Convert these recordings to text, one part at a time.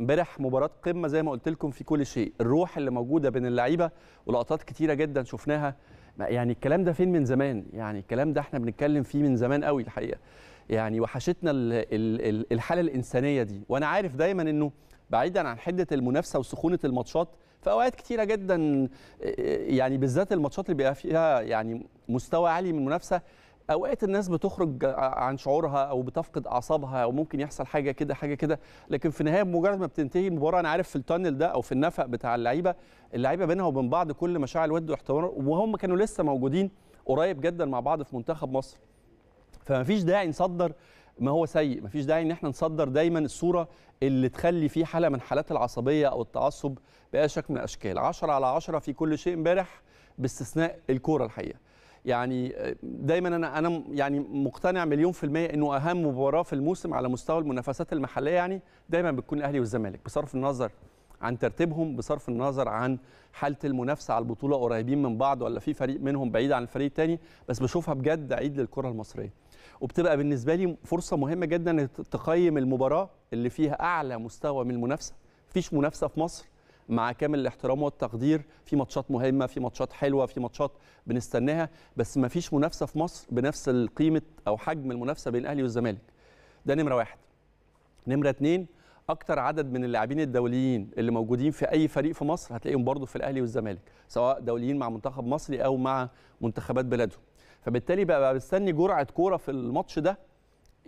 امبارح مباراه قمه زي ما قلت لكم في كل شيء الروح اللي موجوده بين اللعيبه ولقطات كتيره جدا شفناها يعني الكلام ده فين من زمان يعني الكلام ده احنا بنتكلم فيه من زمان قوي الحقيقه يعني وحشتنا الحاله الانسانيه دي وانا عارف دايما انه بعيدا عن حده المنافسه وسخونه الماتشات في اوقات كتيره جدا آه، آه، يعني بالذات الماتشات اللي بيبقى فيها يعني مستوى عالي من المنافسه اوقات الناس بتخرج عن شعورها او بتفقد اعصابها او ممكن يحصل حاجه كده حاجه كده لكن في النهايه بمجرد ما بتنتهي المباراه انا عارف في التانل ده او في النفق بتاع اللعيبه اللعيبه بينها وبين بعض كل مشاعر الود واحترام وهم كانوا لسه موجودين قريب جدا مع بعض في منتخب مصر فما فيش داعي نصدر ما هو سيء ما فيش داعي ان احنا نصدر دايما الصوره اللي تخلي في حاله من حالات العصبيه او التعصب باي شكل من الاشكال 10 على 10 في كل شيء امبارح باستثناء الكوره الحقيقه يعني دايما انا انا يعني مقتنع مليون في الميه انه اهم مباراه في الموسم على مستوى المنافسات المحليه يعني دايما بتكون الاهلي والزمالك بصرف النظر عن ترتيبهم بصرف النظر عن حاله المنافسه على البطوله قريبين من بعض ولا في فريق منهم بعيد عن الفريق الثاني بس بشوفها بجد عيد للكره المصريه وبتبقى بالنسبه لي فرصه مهمه جدا تقيم المباراه اللي فيها اعلى مستوى من المنافسه مفيش منافسه في مصر مع كامل الاحترام والتقدير في ماتشات مهمه في ماتشات حلوه في ماتشات بنستناها بس ما فيش منافسه في مصر بنفس القيمه او حجم المنافسه بين الاهلي والزمالك ده نمره واحد نمره اتنين اكتر عدد من اللاعبين الدوليين اللي موجودين في اي فريق في مصر هتلاقيهم برضو في الاهلي والزمالك سواء دوليين مع منتخب مصري او مع منتخبات بلادهم فبالتالي بقى بستني جرعه كوره في الماتش ده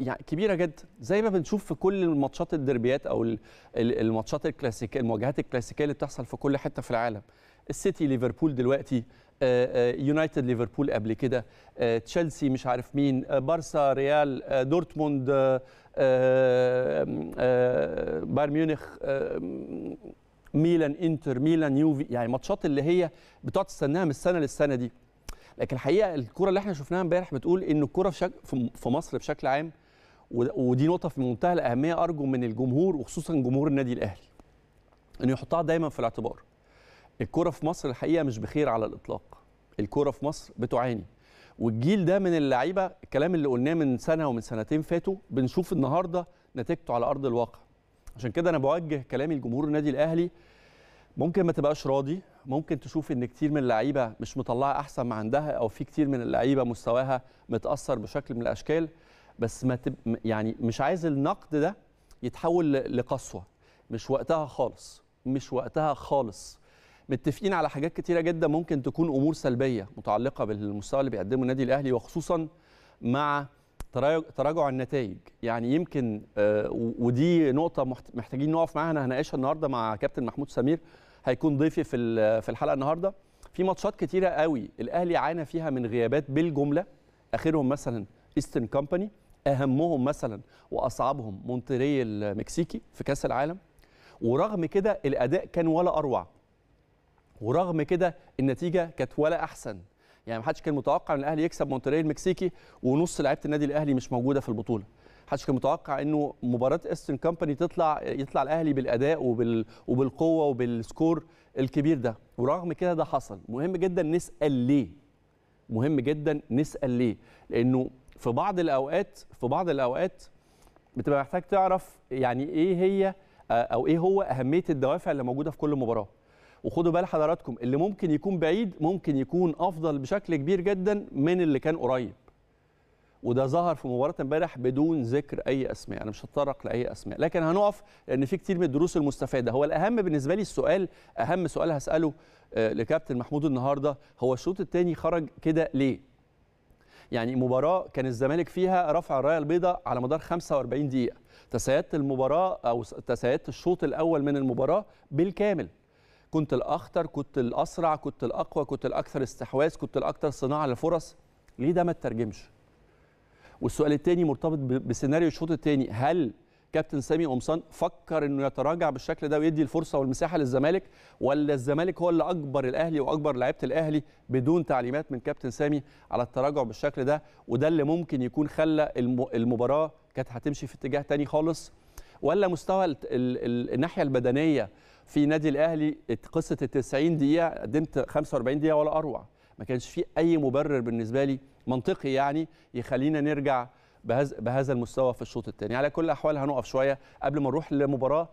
يعني كبيره جدا زي ما بنشوف في كل الماتشات الدربيات او الماتشات الكلاسيكيه المواجهات الكلاسيكيه اللي بتحصل في كل حته في العالم السيتي ليفربول دلوقتي آه، آه، يونايتد ليفربول قبل كده آه، تشيلسي مش عارف مين بارسا ريال دورتموند بايرن ميونخ ميلان انتر ميلان يوفي يعني ماتشات اللي هي بتقعد تستناها من السنه للسنه دي لكن الحقيقه الكره اللي احنا شفناها امبارح بتقول ان الكره في, في مصر بشكل عام ودي نقطه في منتهى الاهميه ارجو من الجمهور وخصوصا جمهور النادي الاهلي انه يحطها دايما في الاعتبار الكره في مصر الحقيقه مش بخير على الاطلاق الكره في مصر بتعاني والجيل ده من اللعيبه الكلام اللي قلناه من سنه ومن سنتين فاتوا بنشوف النهارده نتيجته على ارض الواقع عشان كده انا بوجه كلامي لجمهور النادي الاهلي ممكن ما تبقاش راضي ممكن تشوف ان كتير من اللعيبه مش مطلعه احسن ما عندها او في كتير من اللعيبه مستواها متاثر بشكل من الاشكال بس ما تب يعني مش عايز النقد ده يتحول لقسوه مش وقتها خالص مش وقتها خالص متفقين على حاجات كتيره جدا ممكن تكون امور سلبيه متعلقه بالمستوى اللي بيقدمه النادي الاهلي وخصوصا مع تراجع النتائج يعني يمكن آه، ودي نقطه محتاجين نقف معاها انا هناقشها النهارده مع كابتن محمود سمير هيكون ضيفي في في الحلقه النهارده في ماتشات كتيره قوي الاهلي عانى فيها من غيابات بالجمله اخرهم مثلا ايسترن كومباني اهمهم مثلا واصعبهم مونتري المكسيكي في كاس العالم ورغم كده الاداء كان ولا اروع ورغم كده النتيجه كانت ولا احسن يعني محدش كان متوقع ان الاهلي يكسب مونتري المكسيكي ونص لعيبه النادي الاهلي مش موجوده في البطوله محدش كان متوقع انه مباراه استن كامباني تطلع يطلع الاهلي بالاداء وبال وبالقوه وبالسكور الكبير ده ورغم كده ده حصل مهم جدا نسال ليه مهم جدا نسال ليه لانه في بعض الاوقات في بعض الاوقات بتبقى محتاج تعرف يعني ايه هي آه، او ايه هو اهميه الدوافع اللي موجوده في كل مباراه وخدوا بال حضراتكم اللي ممكن يكون بعيد ممكن يكون افضل بشكل كبير جدا من اللي كان قريب وده ظهر في مباراه امبارح بدون ذكر اي اسماء انا مش هتطرق لاي اسماء لكن هنقف لان في كتير من الدروس المستفاده هو الاهم بالنسبه لي السؤال اهم سؤال هساله آه، لكابتن محمود النهارده هو الشوط الثاني خرج كده ليه يعني مباراه كان الزمالك فيها رفع الرايه البيضاء على مدار 45 دقيقه تسيدت المباراه او تسيدت الشوط الاول من المباراه بالكامل كنت الاخطر كنت الاسرع كنت الاقوى كنت الاكثر استحواذ كنت الاكثر صناعه للفرص ليه ده ما تترجمش والسؤال الثاني مرتبط بسيناريو الشوط الثاني هل كابتن سامي قمصان فكر انه يتراجع بالشكل ده ويدي الفرصه والمساحه للزمالك ولا الزمالك هو اللي اكبر الاهلي واكبر لعيبه الاهلي بدون تعليمات من كابتن سامي على التراجع بالشكل ده وده اللي ممكن يكون خلى المباراه كانت هتمشي في اتجاه تاني خالص ولا مستوى الناحيه البدنيه في نادي الاهلي قصه ال 90 دقيقه قدمت 45 دقيقه ولا اروع ما كانش في اي مبرر بالنسبه لي منطقي يعني يخلينا نرجع بهذا المستوى في الشوط الثاني على كل الاحوال هنقف شويه قبل ما نروح لمباراه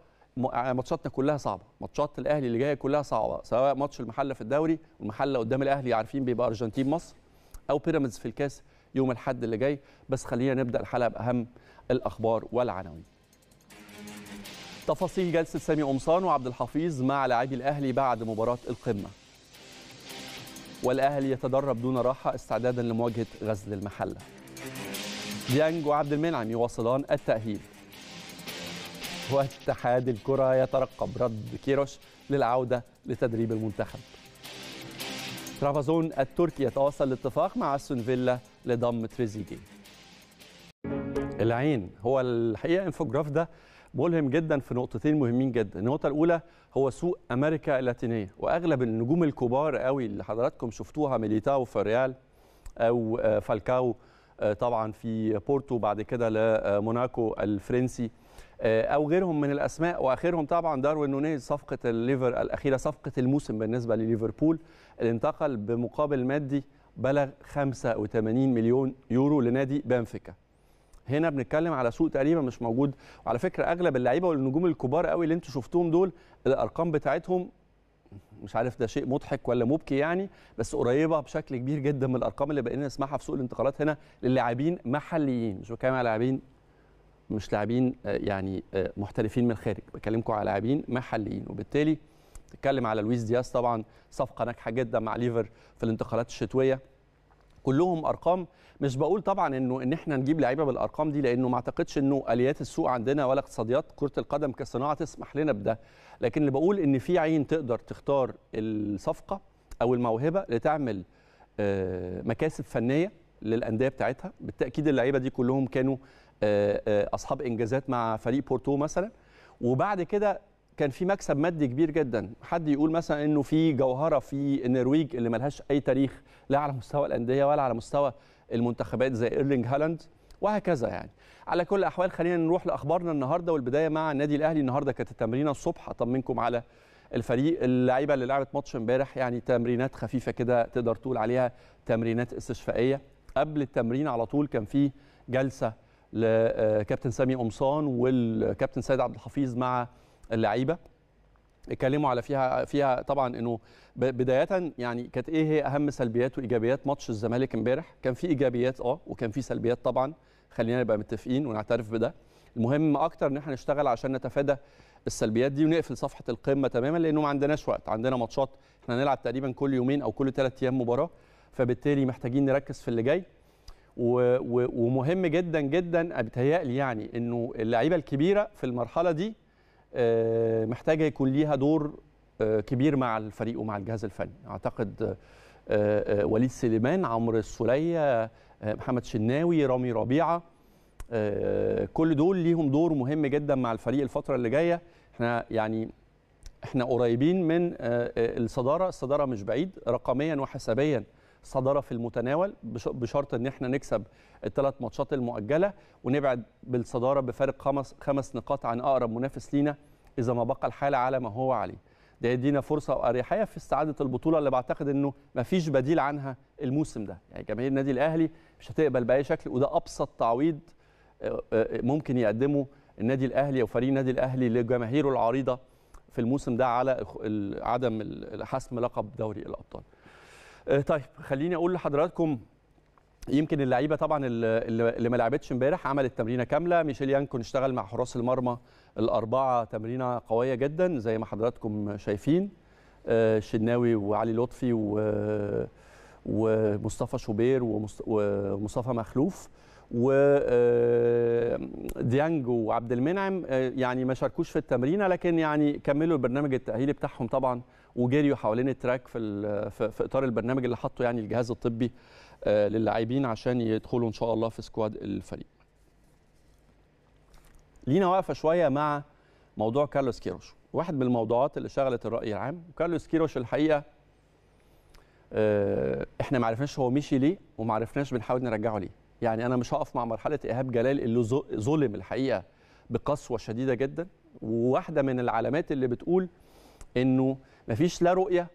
ماتشاتنا كلها صعبه ماتشات الاهلي اللي جايه كلها صعبه سواء ماتش المحله في الدوري والمحله قدام الاهلي عارفين بيبقى ارجنتين مصر او بيراميدز في الكاس يوم الاحد اللي جاي بس خلينا نبدا الحلقه باهم الاخبار والعناوين تفاصيل جلسه سامي قمصان وعبد الحفيظ مع لاعبي الاهلي بعد مباراه القمه والاهلي يتدرب دون راحه استعدادا لمواجهه غزل المحله ديانج وعبد المنعم يواصلان التأهيل واتحاد الكرة يترقب رد كيروش للعودة لتدريب المنتخب ترافازون التركي يتواصل الاتفاق مع فيلا لضم تريزيجي العين هو الحقيقة انفوجراف ده ملهم جدا في نقطتين مهمين جدا النقطة الأولى هو سوق أمريكا اللاتينية وأغلب النجوم الكبار قوي اللي حضراتكم شفتوها ميليتاو فريال أو آه، فالكاو آه، طبعا في بورتو بعد كده لموناكو الفرنسي آه، او غيرهم من الاسماء واخرهم طبعا داروين نونيز صفقه الليفر الاخيره صفقه الموسم بالنسبه لليفربول اللي انتقل بمقابل مادي بلغ 85 مليون يورو لنادي بنفيكا هنا بنتكلم على سوق تقريبا مش موجود وعلى فكره اغلب اللعيبه والنجوم الكبار قوي اللي انتم شفتوهم دول الارقام بتاعتهم مش عارف ده شيء مضحك ولا مبكي يعني بس قريبه بشكل كبير جدا من الارقام اللي بقينا نسمعها في سوق الانتقالات هنا للاعبين محليين مش بتكلم على لاعبين مش لاعبين آه، يعني آه، محترفين من الخارج بكلمكم على لاعبين محليين وبالتالي بتتكلم على لويس دياس طبعا صفقه ناجحه جدا مع ليفر في الانتقالات الشتويه كلهم ارقام مش بقول طبعا انه ان احنا نجيب لعيبه بالارقام دي لانه ما اعتقدش انه اليات السوق عندنا ولا اقتصاديات كره القدم كصناعه تسمح لنا بده لكن اللي بقول ان في عين تقدر تختار الصفقه او الموهبه لتعمل آه، مكاسب فنيه للانديه بتاعتها بالتاكيد اللعيبه دي كلهم كانوا آه، آه، اصحاب انجازات مع فريق بورتو مثلا وبعد كده كان في مكسب مادي كبير جدا حد يقول مثلا انه في جوهره في النرويج اللي ملهاش اي تاريخ لا على مستوى الانديه ولا على مستوى المنتخبات زي ايرلينج هالاند وهكذا يعني على كل الاحوال خلينا نروح لاخبارنا النهارده والبدايه مع النادي الاهلي النهارده كانت التمرينه الصبح اطمنكم على الفريق اللعيبه اللي لعبت ماتش امبارح يعني تمرينات خفيفه كده تقدر تقول عليها تمرينات استشفائيه قبل التمرين على طول كان في جلسه لكابتن سامي قمصان والكابتن سيد عبد الحفيظ مع اللعيبه اتكلموا على فيها فيها طبعا انه بدايه يعني كانت ايه هي اهم سلبيات وايجابيات ماتش الزمالك امبارح كان في ايجابيات اه وكان في سلبيات طبعا خلينا نبقى متفقين ونعترف بده المهم اكتر ان احنا نشتغل عشان نتفادى السلبيات دي ونقفل صفحه القمه تماما لانه ما عندناش وقت عندنا ماتشات احنا هنلعب تقريبا كل يومين او كل ثلاث ايام مباراه فبالتالي محتاجين نركز في اللي جاي و... و... ومهم جدا جدا بيتهيألي يعني انه اللعيبه الكبيره في المرحله دي آه، محتاجه يكون ليها دور آه، كبير مع الفريق ومع الجهاز الفني اعتقد آه، وليد سليمان عمرو السوليه محمد شناوي رامي ربيعه كل دول ليهم دور مهم جدا مع الفريق الفتره اللي جايه احنا يعني احنا قريبين من الصداره الصداره مش بعيد رقميا وحسابيا صداره في المتناول بشرط ان احنا نكسب الثلاث ماتشات المؤجله ونبعد بالصداره بفارق خمس خمس نقاط عن اقرب منافس لينا اذا ما بقى الحال على ما هو عليه ده يدينا فرصه واريحيه في استعاده البطوله اللي بعتقد انه ما فيش بديل عنها الموسم ده يعني جماهير النادي الاهلي مش هتقبل باي شكل وده ابسط تعويض آه، آه، ممكن يقدمه النادي الاهلي او فريق النادي الاهلي لجماهيره العريضه في الموسم ده على عدم حسم لقب دوري الابطال آه، طيب خليني اقول لحضراتكم يمكن اللعيبه طبعا اللي ما لعبتش امبارح عملت تمرينه كامله ميشيل يانكون اشتغل مع حراس المرمى الاربعه تمرينه قويه جدا زي ما حضراتكم شايفين آه، شناوي وعلي لطفي و ومصطفى شوبير ومصطفى مخلوف وديانج آه، وعبد المنعم يعني ما شاركوش في التمرينه لكن يعني كملوا البرنامج التاهيلي بتاعهم طبعا وجريوا حوالين التراك في في اطار البرنامج اللي حاطه يعني الجهاز الطبي آه، للاعبين عشان يدخلوا ان شاء الله في سكواد الفريق. لينا واقفه شويه مع موضوع كارلوس كيروش، واحد من الموضوعات اللي شغلت الراي العام، وكارلوس كيروش الحقيقه آه، احنا ما عرفناش هو مشي ليه وما عرفناش بنحاول نرجعه ليه. يعني انا مش هقف مع مرحله ايهاب جلال اللي ظلم الحقيقه بقسوه شديده جدا وواحده من العلامات اللي بتقول انه مفيش لا رؤيه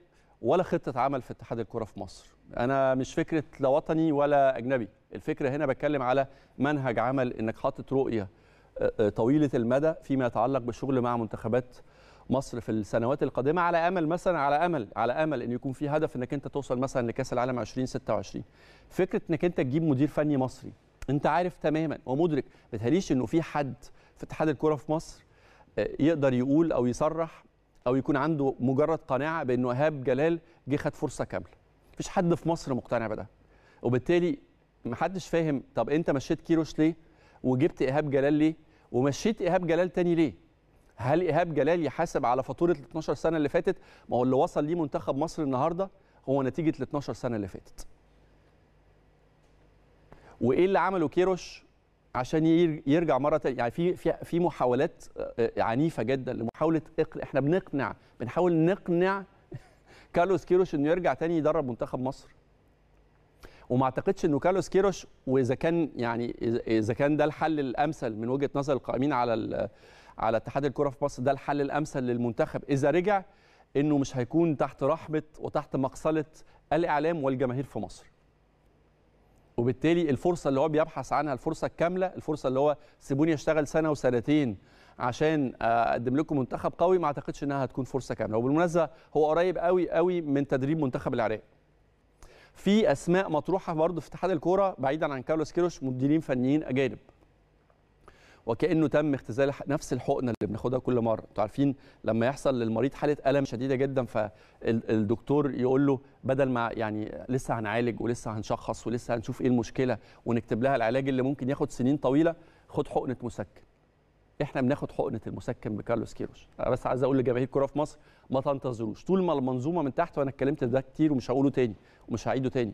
ولا خطه عمل في اتحاد الكره في مصر انا مش فكره لا وطني ولا اجنبي الفكره هنا بتكلم على منهج عمل انك حاطط رؤيه آه، آه، طويله المدى فيما يتعلق بالشغل مع منتخبات مصر في السنوات القادمه على امل مثلا على امل على امل ان يكون في هدف انك انت توصل مثلا لكاس العالم 2026 فكره انك انت تجيب مدير فني مصري انت عارف تماما ومدرك ما انه في حد في اتحاد الكره في مصر آه، يقدر يقول او يصرح او يكون عنده مجرد قناعه بانه ايهاب جلال جه خد فرصه كامله مفيش حد في مصر مقتنع بده وبالتالي محدش فاهم طب انت مشيت كيروش ليه وجبت ايهاب جلال ليه ومشيت ايهاب جلال تاني ليه هل ايهاب جلال يحاسب على فاتوره ال 12 سنه اللي فاتت ما هو اللي وصل ليه منتخب مصر النهارده هو نتيجه ال 12 سنه اللي فاتت وايه اللي عمله كيروش عشان يرجع مره تانية يعني في في في محاولات آه، آه، عنيفه جدا لمحاوله إقل... احنا بنقنع بنحاول نقنع كارلوس كيروش انه يرجع تاني يدرب منتخب مصر وما اعتقدش انه كارلوس كيروش واذا كان يعني اذا كان ده الحل الامثل من وجهه نظر القائمين على على اتحاد الكره في مصر ده الحل الامثل للمنتخب اذا رجع انه مش هيكون تحت رحمه وتحت مقصله الاعلام والجماهير في مصر وبالتالي الفرصه اللي هو بيبحث عنها الفرصه الكامله الفرصه اللي هو سيبوني اشتغل سنه وسنتين عشان اقدم لكم منتخب قوي ما اعتقدش انها هتكون فرصه كامله وبالمناسبه هو قريب قوي قوي من تدريب منتخب العراق في اسماء مطروحه برضه في اتحاد الكوره بعيدا عن كارلوس كيروش مديرين فنيين اجانب وكانه تم اختزال نفس الحقنه اللي بناخدها كل مره انتوا عارفين لما يحصل للمريض حاله الم شديده جدا فالدكتور يقول له بدل ما يعني لسه هنعالج ولسه هنشخص ولسه هنشوف ايه المشكله ونكتب لها العلاج اللي ممكن ياخد سنين طويله خد حقنه مسكن احنا بناخد حقنه المسكن بكارلوس كيروش انا بس عايز اقول لجماهير الكوره في مصر ما تنتظروش طول ما المنظومه من تحت وانا اتكلمت في ده كتير ومش هقوله تاني ومش هعيده تاني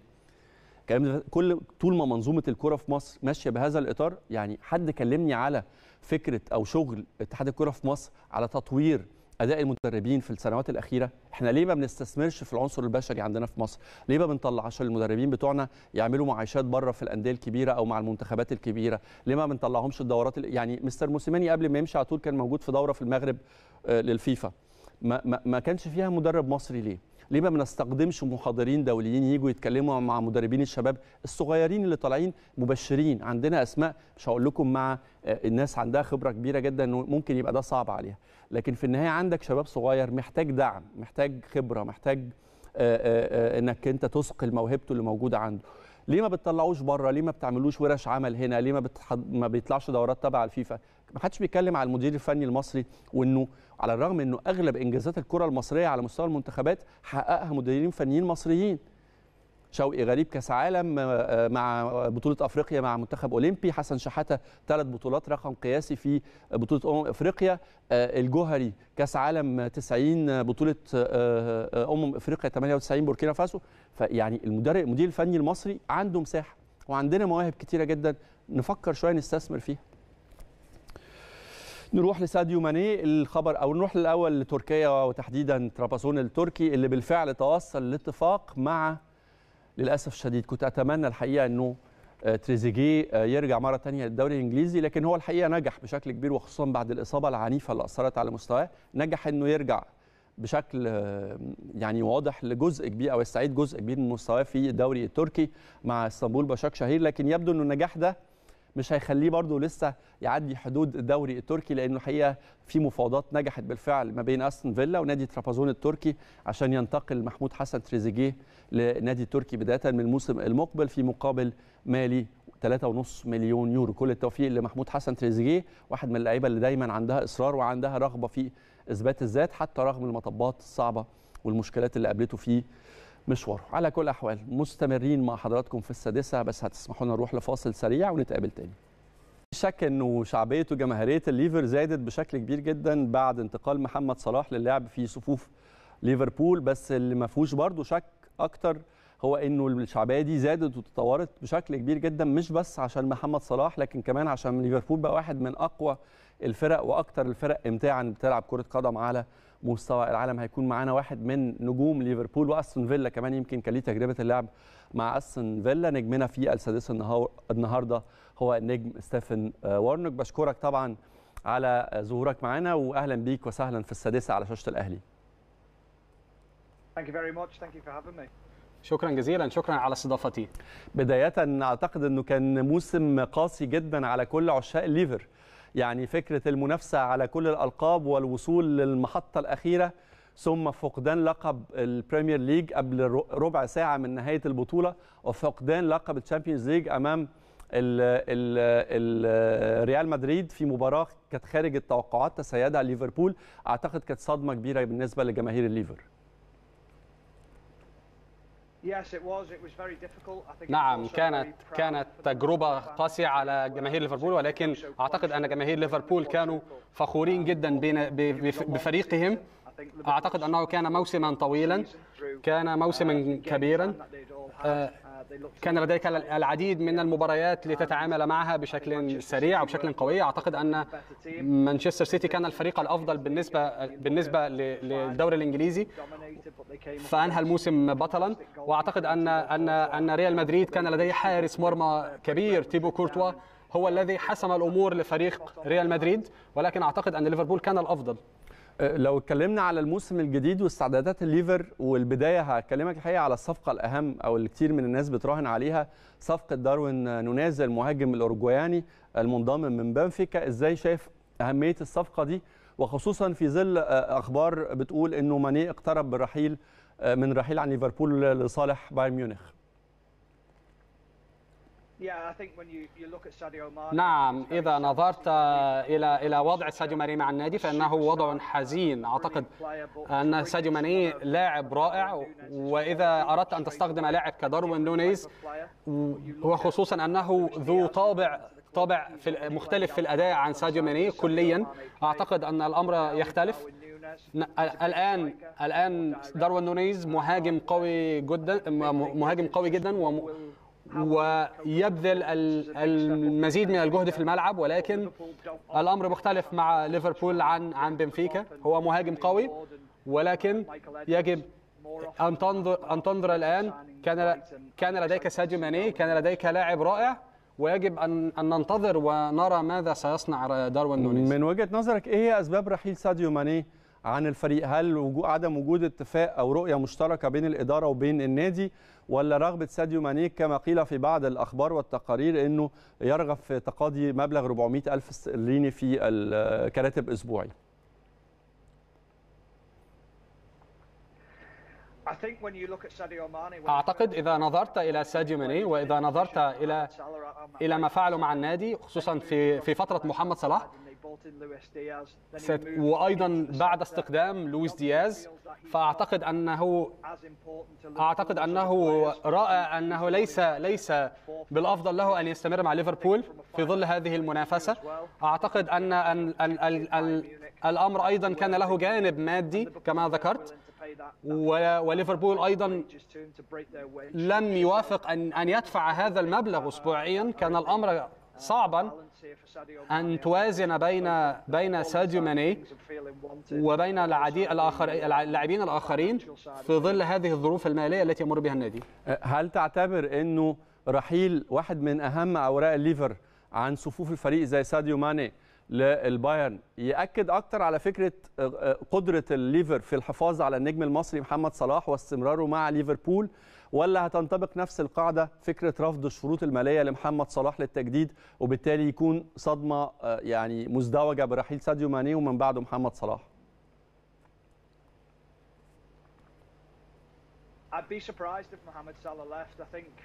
الكلام كل طول ما منظومه الكره في مصر ماشيه بهذا الاطار يعني حد كلمني على فكره او شغل اتحاد الكره في مصر على تطوير اداء المدربين في السنوات الاخيره احنا ليه ما بنستثمرش في العنصر البشري عندنا في مصر ليه ما بنطلعش المدربين بتوعنا يعملوا معايشات بره في الانديه الكبيره او مع المنتخبات الكبيره ليه ما بنطلعهمش الدورات يعني مستر موسيماني قبل ما يمشي على طول كان موجود في دوره في المغرب آه، للفيفا ما, ما كانش فيها مدرب مصري ليه ليه ما بنستخدمش محاضرين دوليين يجوا يتكلموا مع مدربين الشباب الصغيرين اللي طالعين مبشرين عندنا اسماء مش هقول لكم مع آه، الناس عندها خبره كبيره جدا ممكن يبقى ده صعب عليها لكن في النهايه عندك شباب صغير محتاج دعم محتاج خبره محتاج آه، آه، انك انت تثقل موهبته اللي موجوده عنده ليه ما بتطلعوش بره ليه ما بتعملوش ورش عمل هنا ليه ما, بتحض... ما بيطلعش دورات تبع الفيفا ما حدش بيتكلم على المدير الفني المصري وانه على الرغم انه اغلب انجازات الكره المصريه على مستوى المنتخبات حققها مديرين فنيين مصريين شوقي غريب كاس عالم آه، آه، مع بطوله افريقيا مع منتخب اولمبي حسن شحاته ثلاث بطولات رقم قياسي في بطوله امم افريقيا آه، الجوهري كاس عالم 90 بطوله امم افريقيا 98 بوركينا فاسو فيعني المدرب المدير الفني المصري عنده مساحه وعندنا مواهب كتيره جدا نفكر شويه نستثمر فيها نروح لساديو ماني الخبر او نروح الاول لتركيا وتحديدا ترابزون التركي اللي بالفعل توصل لاتفاق مع للاسف الشديد كنت اتمنى الحقيقه انه آه، تريزيجيه آه، يرجع مره ثانيه للدوري الانجليزي لكن هو الحقيقه نجح بشكل كبير وخصوصا بعد الاصابه العنيفه اللي اثرت على مستواه نجح انه يرجع بشكل آه، يعني واضح لجزء كبير او يستعيد جزء كبير من مستواه في الدوري التركي مع اسطنبول بشاك شهير لكن يبدو ان النجاح ده مش هيخليه برضه لسه يعدي حدود الدوري التركي لانه الحقيقه في مفاوضات نجحت بالفعل ما بين استون فيلا ونادي ترابازون التركي عشان ينتقل محمود حسن تريزيجيه لنادي التركي بدايه من الموسم المقبل في مقابل مالي 3.5 مليون يورو كل التوفيق لمحمود حسن تريزيجيه واحد من اللعيبه اللي دايما عندها اصرار وعندها رغبه في اثبات الذات حتى رغم المطبات الصعبه والمشكلات اللي قابلته في مشواره على كل الاحوال مستمرين مع حضراتكم في السادسه بس هتسمحوا لنا نروح لفاصل سريع ونتقابل تاني شك انه شعبيه وجماهيريه الليفر زادت بشكل كبير جدا بعد انتقال محمد صلاح للعب في صفوف ليفربول بس اللي ما فيهوش برضه شك اكتر هو انه الشعبيه دي زادت وتطورت بشكل كبير جدا مش بس عشان محمد صلاح لكن كمان عشان ليفربول بقى واحد من اقوى الفرق واكتر الفرق امتاعا بتلعب كره قدم على مستوى العالم هيكون معانا واحد من نجوم ليفربول واستون فيلا كمان يمكن كان ليه تجربه اللعب مع استون فيلا نجمنا في السادس النهارده هو النجم ستيفن آه، وارنوك بشكرك طبعا على ظهورك معانا واهلا بيك وسهلا في السادسه على شاشه الاهلي. Thank you very much. Thank you for having me. شكرا جزيلا شكرا على استضافتي بدايه اعتقد انه كان موسم قاسي جدا على كل عشاق الليفر يعني فكرة المنافسة على كل الألقاب والوصول للمحطة الأخيرة ثم فقدان لقب البريمير ليج قبل ربع ساعة من نهاية البطولة وفقدان لقب الشامبيونز ليج أمام ال ريال مدريد في مباراة كانت خارج التوقعات تسيدها ليفربول أعتقد كانت صدمة كبيرة بالنسبة لجماهير الليفر نعم كانت كانت تجربة قاسية على جماهير ليفربول ولكن أعتقد أن جماهير ليفربول كانوا فخورين um, جدا بفريقهم أعتقد أنه كان موسما طويلا كان موسما كبيرا كان لديك العديد من المباريات لتتعامل معها بشكل سريع وبشكل قوي اعتقد ان مانشستر سيتي كان الفريق الافضل بالنسبه بالنسبه للدوري الانجليزي فانهى الموسم بطلا واعتقد ان ان ان ريال مدريد كان لديه حارس مرمى كبير تيبو كورتوا هو الذي حسم الامور لفريق ريال مدريد ولكن اعتقد ان ليفربول كان الافضل لو اتكلمنا على الموسم الجديد واستعدادات الليفر والبدايه هكلمك الحقيقه على الصفقه الاهم او اللي كتير من الناس بتراهن عليها صفقه داروين نونيز المهاجم الاورجواياني المنضم من بنفيكا ازاي شايف اهميه الصفقه دي وخصوصا في ظل آه، اخبار بتقول انه ماني اقترب بالرحيل آه، من رحيل عن ليفربول لصالح بايرن ميونخ نعم إذا نظرت إلى إلى وضع ساديو ماني مع النادي فإنه وضع حزين أعتقد أن ساديو ماني لاعب رائع وإذا أردت أن تستخدم لاعب كداروين نونيز وخصوصا أنه ذو طابع طابع في مختلف في الأداء عن ساديو ماني كليا أعتقد أن الأمر يختلف الان الان داروين نونيز مهاجم uh, قوي جدا مهاجم قوي جدا ويبذل المزيد من الجهد في الملعب ولكن الامر مختلف مع ليفربول عن عن بنفيكا هو مهاجم قوي ولكن يجب ان تنظر ان تنظر الان كان كان لديك ساديو ماني كان لديك لاعب رائع ويجب ان ان ننتظر ونرى ماذا سيصنع داروين نونيز من وجهه نظرك ايه هي اسباب رحيل ساديو ماني عن الفريق هل عدم وجود اتفاق او رؤيه مشتركه بين الاداره وبين النادي ولا رغبه ساديو ماني كما قيل في بعض الاخبار والتقارير انه يرغب في تقاضي مبلغ 400 الف استرليني في الكراتب اسبوعي أعتقد إذا نظرت إلى ساديو ماني وإذا نظرت إلى إلى ما فعله مع النادي خصوصا في في فترة محمد صلاح وايضا بعد استخدام لويس دياز فاعتقد انه اعتقد انه راى انه ليس ليس بالافضل له ان يستمر مع ليفربول في ظل هذه المنافسه اعتقد ان الامر ايضا كان له جانب مادي كما ذكرت وليفربول ايضا لم يوافق ان ان يدفع هذا المبلغ اسبوعيا كان الامر صعبا أن توازن بين بين ساديو ماني وبين الآخر اللاعبين الآخرين في ظل هذه الظروف المالية التي يمر بها النادي أه، هل تعتبر أنه رحيل واحد من أهم أوراق الليفر عن صفوف الفريق زي ساديو ماني للبايرن يأكد أكتر على فكرة أه، أه، قدرة الليفر في الحفاظ على النجم المصري محمد صلاح واستمراره مع ليفربول ولا هتنطبق نفس القاعده فكره رفض الشروط الماليه لمحمد صلاح للتجديد وبالتالي يكون صدمه آه، يعني مزدوجه برحيل ساديو ماني ومن بعده محمد صلاح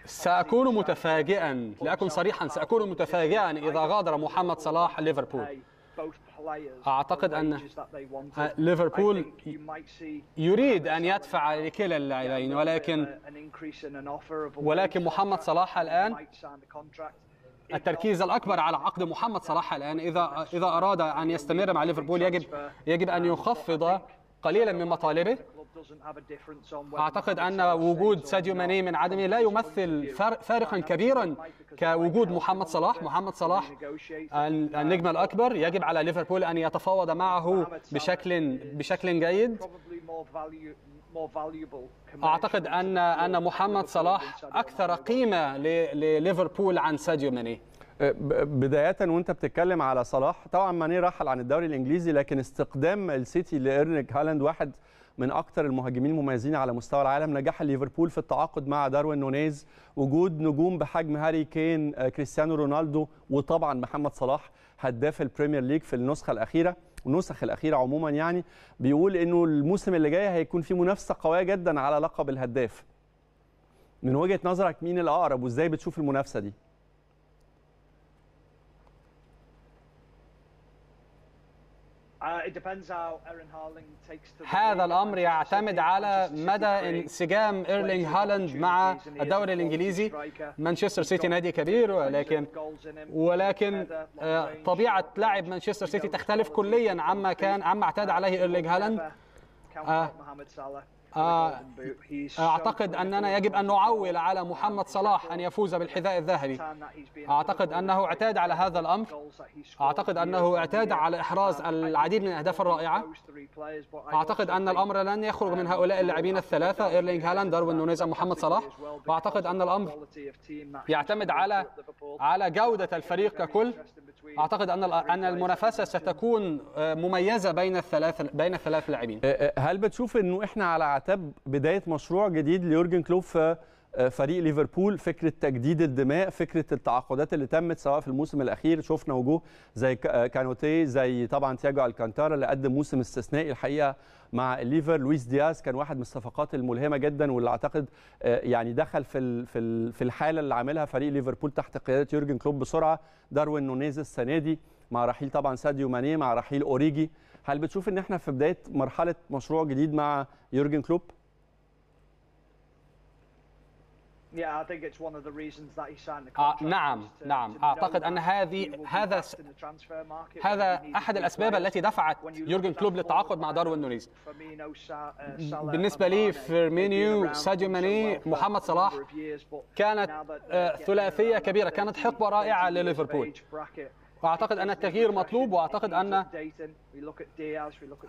سأكون متفاجئا لأكن صريحا سأكون متفاجئا إذا غادر محمد صلاح ليفربول أعتقد أن ليفربول يريد أن يدفع لكلا اللاعبين ولكن ولكن محمد صلاح الآن التركيز الأكبر على عقد محمد صلاح الآن إذا إذا أراد أن يستمر مع ليفربول يجب يجب أن um, يخفض قليلا من مطالبه أعتقد أن وجود ساديو ماني من عدمه لا يمثل فارقا كبيرا كوجود محمد صلاح محمد صلاح النجم الأكبر يجب على ليفربول أن يتفاوض معه بشكل بشكل جيد أعتقد أن أن محمد صلاح أكثر قيمة لليفربول عن ساديو ماني أه، بداية وانت بتتكلم على صلاح طبعا ماني رحل عن الدوري الانجليزي لكن استقدام السيتي لإرنيك هالاند واحد من اكثر المهاجمين المميزين على مستوى العالم نجاح ليفربول في التعاقد مع داروين نونيز وجود نجوم بحجم هاري كين آه، كريستيانو رونالدو وطبعا محمد صلاح هداف البريمير ليج في النسخه الاخيره النسخ الاخيره عموما يعني بيقول انه الموسم اللي جاي هيكون فيه منافسه قويه جدا على لقب الهداف من وجهه نظرك مين الاقرب وازاي بتشوف المنافسه دي Uh, هذا الامر يعتمد على مدى انسجام إيرلينغ هالاند مع الدوري الانجليزي مانشستر سيتي نادي كبير ولكن ولكن آه، طبيعه لعب مانشستر سيتي تختلف كليا عما كان عما اعتاد عليه إيرلينغ هالاند آه، أعتقد أننا يجب أن نعول على محمد صلاح أن يفوز بالحذاء الذهبي أعتقد أنه اعتاد على هذا الأمر أعتقد أنه اعتاد على إحراز العديد من الأهداف الرائعة أعتقد أن الأمر لن يخرج من هؤلاء اللاعبين الثلاثة إيرلينغ هالاندر والنونيز محمد صلاح وأعتقد أن الأمر يعتمد على على جودة الفريق ككل اعتقد ان ان المنافسه ستكون آه، مميزه بين الثلاث بين الثلاث لاعبين آه، آه، هل بتشوف انه احنا على اعتاب بدايه مشروع جديد ليورجن كلوب في آه، فريق ليفربول فكره تجديد الدماء فكره التعاقدات اللي تمت سواء في الموسم الاخير شفنا وجوه زي آه، كانوتي زي طبعا تياجو الكانتارا اللي قدم موسم استثنائي الحقيقه مع الليفر لويس دياز كان واحد من الصفقات الملهمه جدا واللي اعتقد آه، يعني دخل في في في الحاله اللي عاملها فريق ليفربول تحت قياده يورجن كلوب بسرعه داروين نونيز السنه دي مع رحيل طبعا ساديو ماني مع رحيل اوريجي هل بتشوف ان احنا في بدايه مرحله مشروع جديد مع يورجن كلوب؟ آه، نعم نعم اعتقد ان هذه هذا هذا احد الاسباب التي دفعت يورجن كلوب للتعاقد مع داروين نونيز uh, بالنسبه لي فيرمينيو ساديو ماني محمد صلاح كانت آه، ثلاثيه كبيره كانت حقبه رائعه لليفربول واعتقد ان التغيير مطلوب واعتقد ان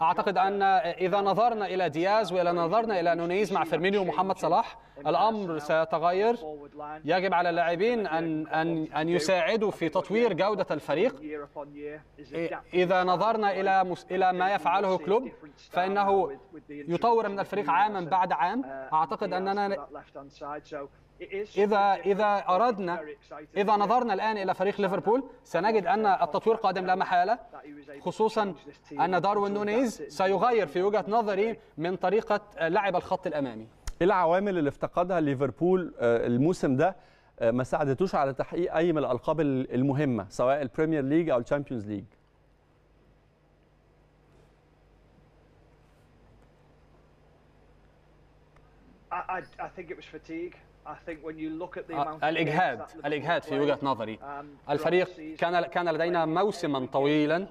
اعتقد ان اذا نظرنا الى دياز واذا نظرنا الى نونيز مع فيرمينيو ومحمد صلاح الامر سيتغير يجب على اللاعبين ان ان ان يساعدوا في تطوير جوده الفريق اذا نظرنا الى الى ما يفعله كلوب فانه يطور من الفريق عاما بعد عام اعتقد اننا اذا اذا اردنا اذا نظرنا الان الى فريق ليفربول سنجد ان التطوير قادم لا محاله خصوصا ان داروين نونيز سيغير في وجهه نظري من طريقه لعب الخط الامامي ايه العوامل اللي افتقدها ليفربول آه، الموسم ده آه، ما ساعدتوش على تحقيق اي من الالقاب المهمه سواء البريمير ليج او الشامبيونز ليج I, I think it was fatigue. آه، الإجهاد الإجهاد في وجهة نظري um, الفريق كان كان لدينا موسما طويلا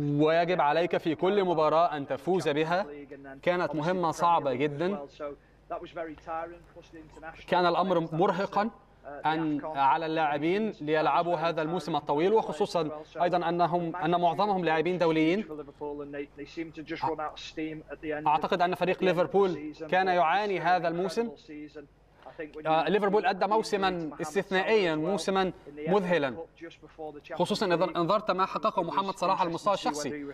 ويجب عليك في كل مباراة أن تفوز بها كانت مهمة صعبة جدا كان الأمر مرهقا أن على اللاعبين ليلعبوا هذا الموسم الطويل وخصوصا أيضا أنهم أن معظمهم لاعبين دوليين أعتقد أن فريق ليفربول كان يعاني هذا الموسم آه، ليفربول ادى موسما استثنائيا موسما مذهلا خصوصا اذا انظرت ما حققه محمد صلاح على المستوى الشخصي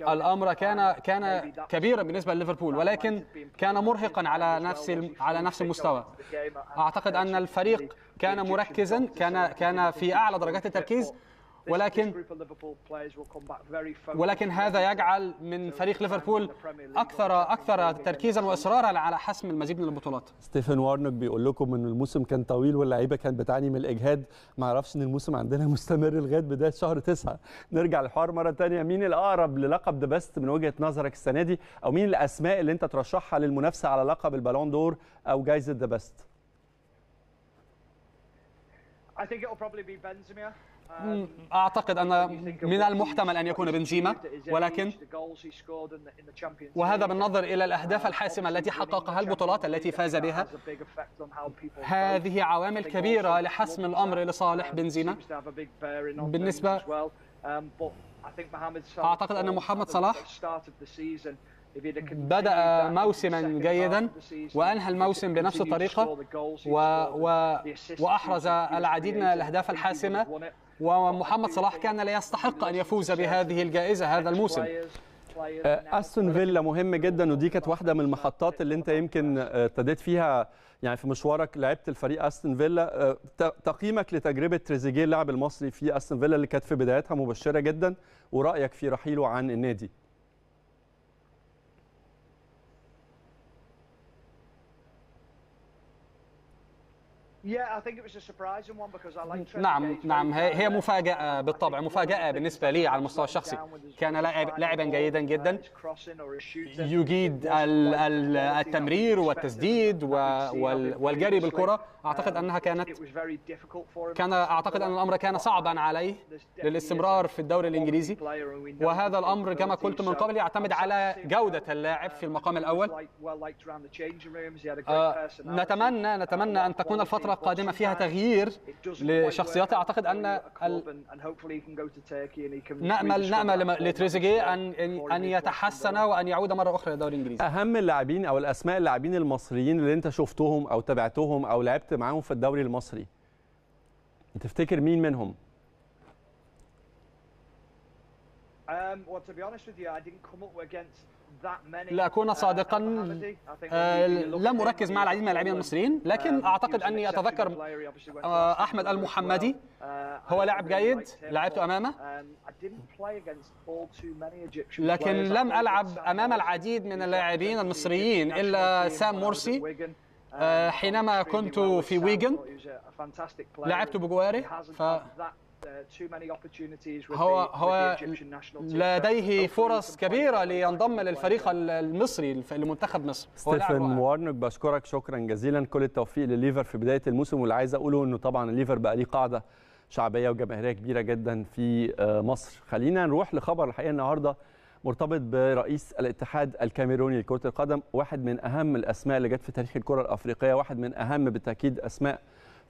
الامر um, كان كان كبيرا بالنسبه لليفربول ولكن كان مرهقا على نفس على نفس المستوى اعتقد ان الفريق كان مركزا كان كان في اعلى درجات التركيز ولكن ولكن هذا يجعل من فريق ليفربول اكثر اكثر تركيزا واصرارا على حسم المزيد من البطولات ستيفن وارنوك بيقول لكم ان الموسم كان طويل واللعيبه كانت بتعاني من الاجهاد ما اعرفش ان الموسم عندنا مستمر لغايه بدايه شهر 9 نرجع للحوار مره ثانيه مين الاقرب للقب ذا بيست من وجهه نظرك السنه دي او مين الاسماء اللي انت ترشحها للمنافسه على لقب البالون دور او جائزه ذا بيست I think it'll probably be Benzema. أعتقد أن من المحتمل أن يكون بنزيما ولكن وهذا بالنظر إلى الأهداف الحاسمة التي حققها البطولات التي فاز بها هذه عوامل كبيرة لحسم الأمر لصالح بنزيما بالنسبة أعتقد أن محمد صلاح بدأ موسما جيدا وأنهى الموسم بنفس الطريقة و... و... وأحرز العديد من الأهداف الحاسمة ومحمد صلاح كان لا يستحق أن يفوز بهذه الجائزة هذا الموسم أه، استون فيلا مهم جدا ودي كانت واحده من المحطات اللي انت يمكن أه، ابتديت فيها يعني في مشوارك لعبت الفريق استون فيلا أه، تقييمك لتجربه تريزيجيه اللاعب المصري في استون فيلا اللي كانت في بدايتها مبشره جدا ورايك في رحيله عن النادي نعم نعم هي مفاجأة بالطبع مفاجأة بالنسبة لي على المستوى الشخصي كان لاعبا جيدا uh, جدا يجيد التمرير والتسديد والجري بالكرة أعتقد um, أنها كانت كان أعتقد أن الأمر كان صعبا عليه للاستمرار في الدوري الإنجليزي وهذا الأمر كما قلت من قبل يعتمد على جودة اللاعب في um, المقام الأول آه، نتمنى um, نتمنى أن تكون الفترة القادمة فيها تغيير لشخصياته أعتقد أن نأمل نأمل لتريزيجيه أن أن يتحسن وأن يعود مرة أخرى للدوري الإنجليزي أهم اللاعبين أو الأسماء اللاعبين المصريين اللي أنت شفتهم أو تابعتهم أو لعبت معاهم في الدوري المصري تفتكر مين منهم؟ um, لاكون uh, صادقا uh, لم اركز مع العديد من اللاعبين المصريين لكن اعتقد اني اتذكر uh, احمد المحمدي هو لاعب جيد لعبت امامه um, لكن لم العب امام العديد من اللاعبين المصريين الا سام مرسي آه، حينما كنت في ويجن لعبت بجواري ف هو هو لديه فرص كبيره لينضم للفريق المصري لمنتخب مصر ستيفن وارنوك بشكرك شكرا جزيلا كل التوفيق لليفر في بدايه الموسم واللي عايز اقوله انه طبعا الليفر بقى ليه قاعده شعبيه وجماهيريه كبيره جدا في آه، مصر خلينا نروح لخبر الحقيقه النهارده مرتبط برئيس الاتحاد الكاميروني لكرة القدم واحد من أهم الأسماء اللي جت في تاريخ الكرة الأفريقية واحد من أهم بالتأكيد أسماء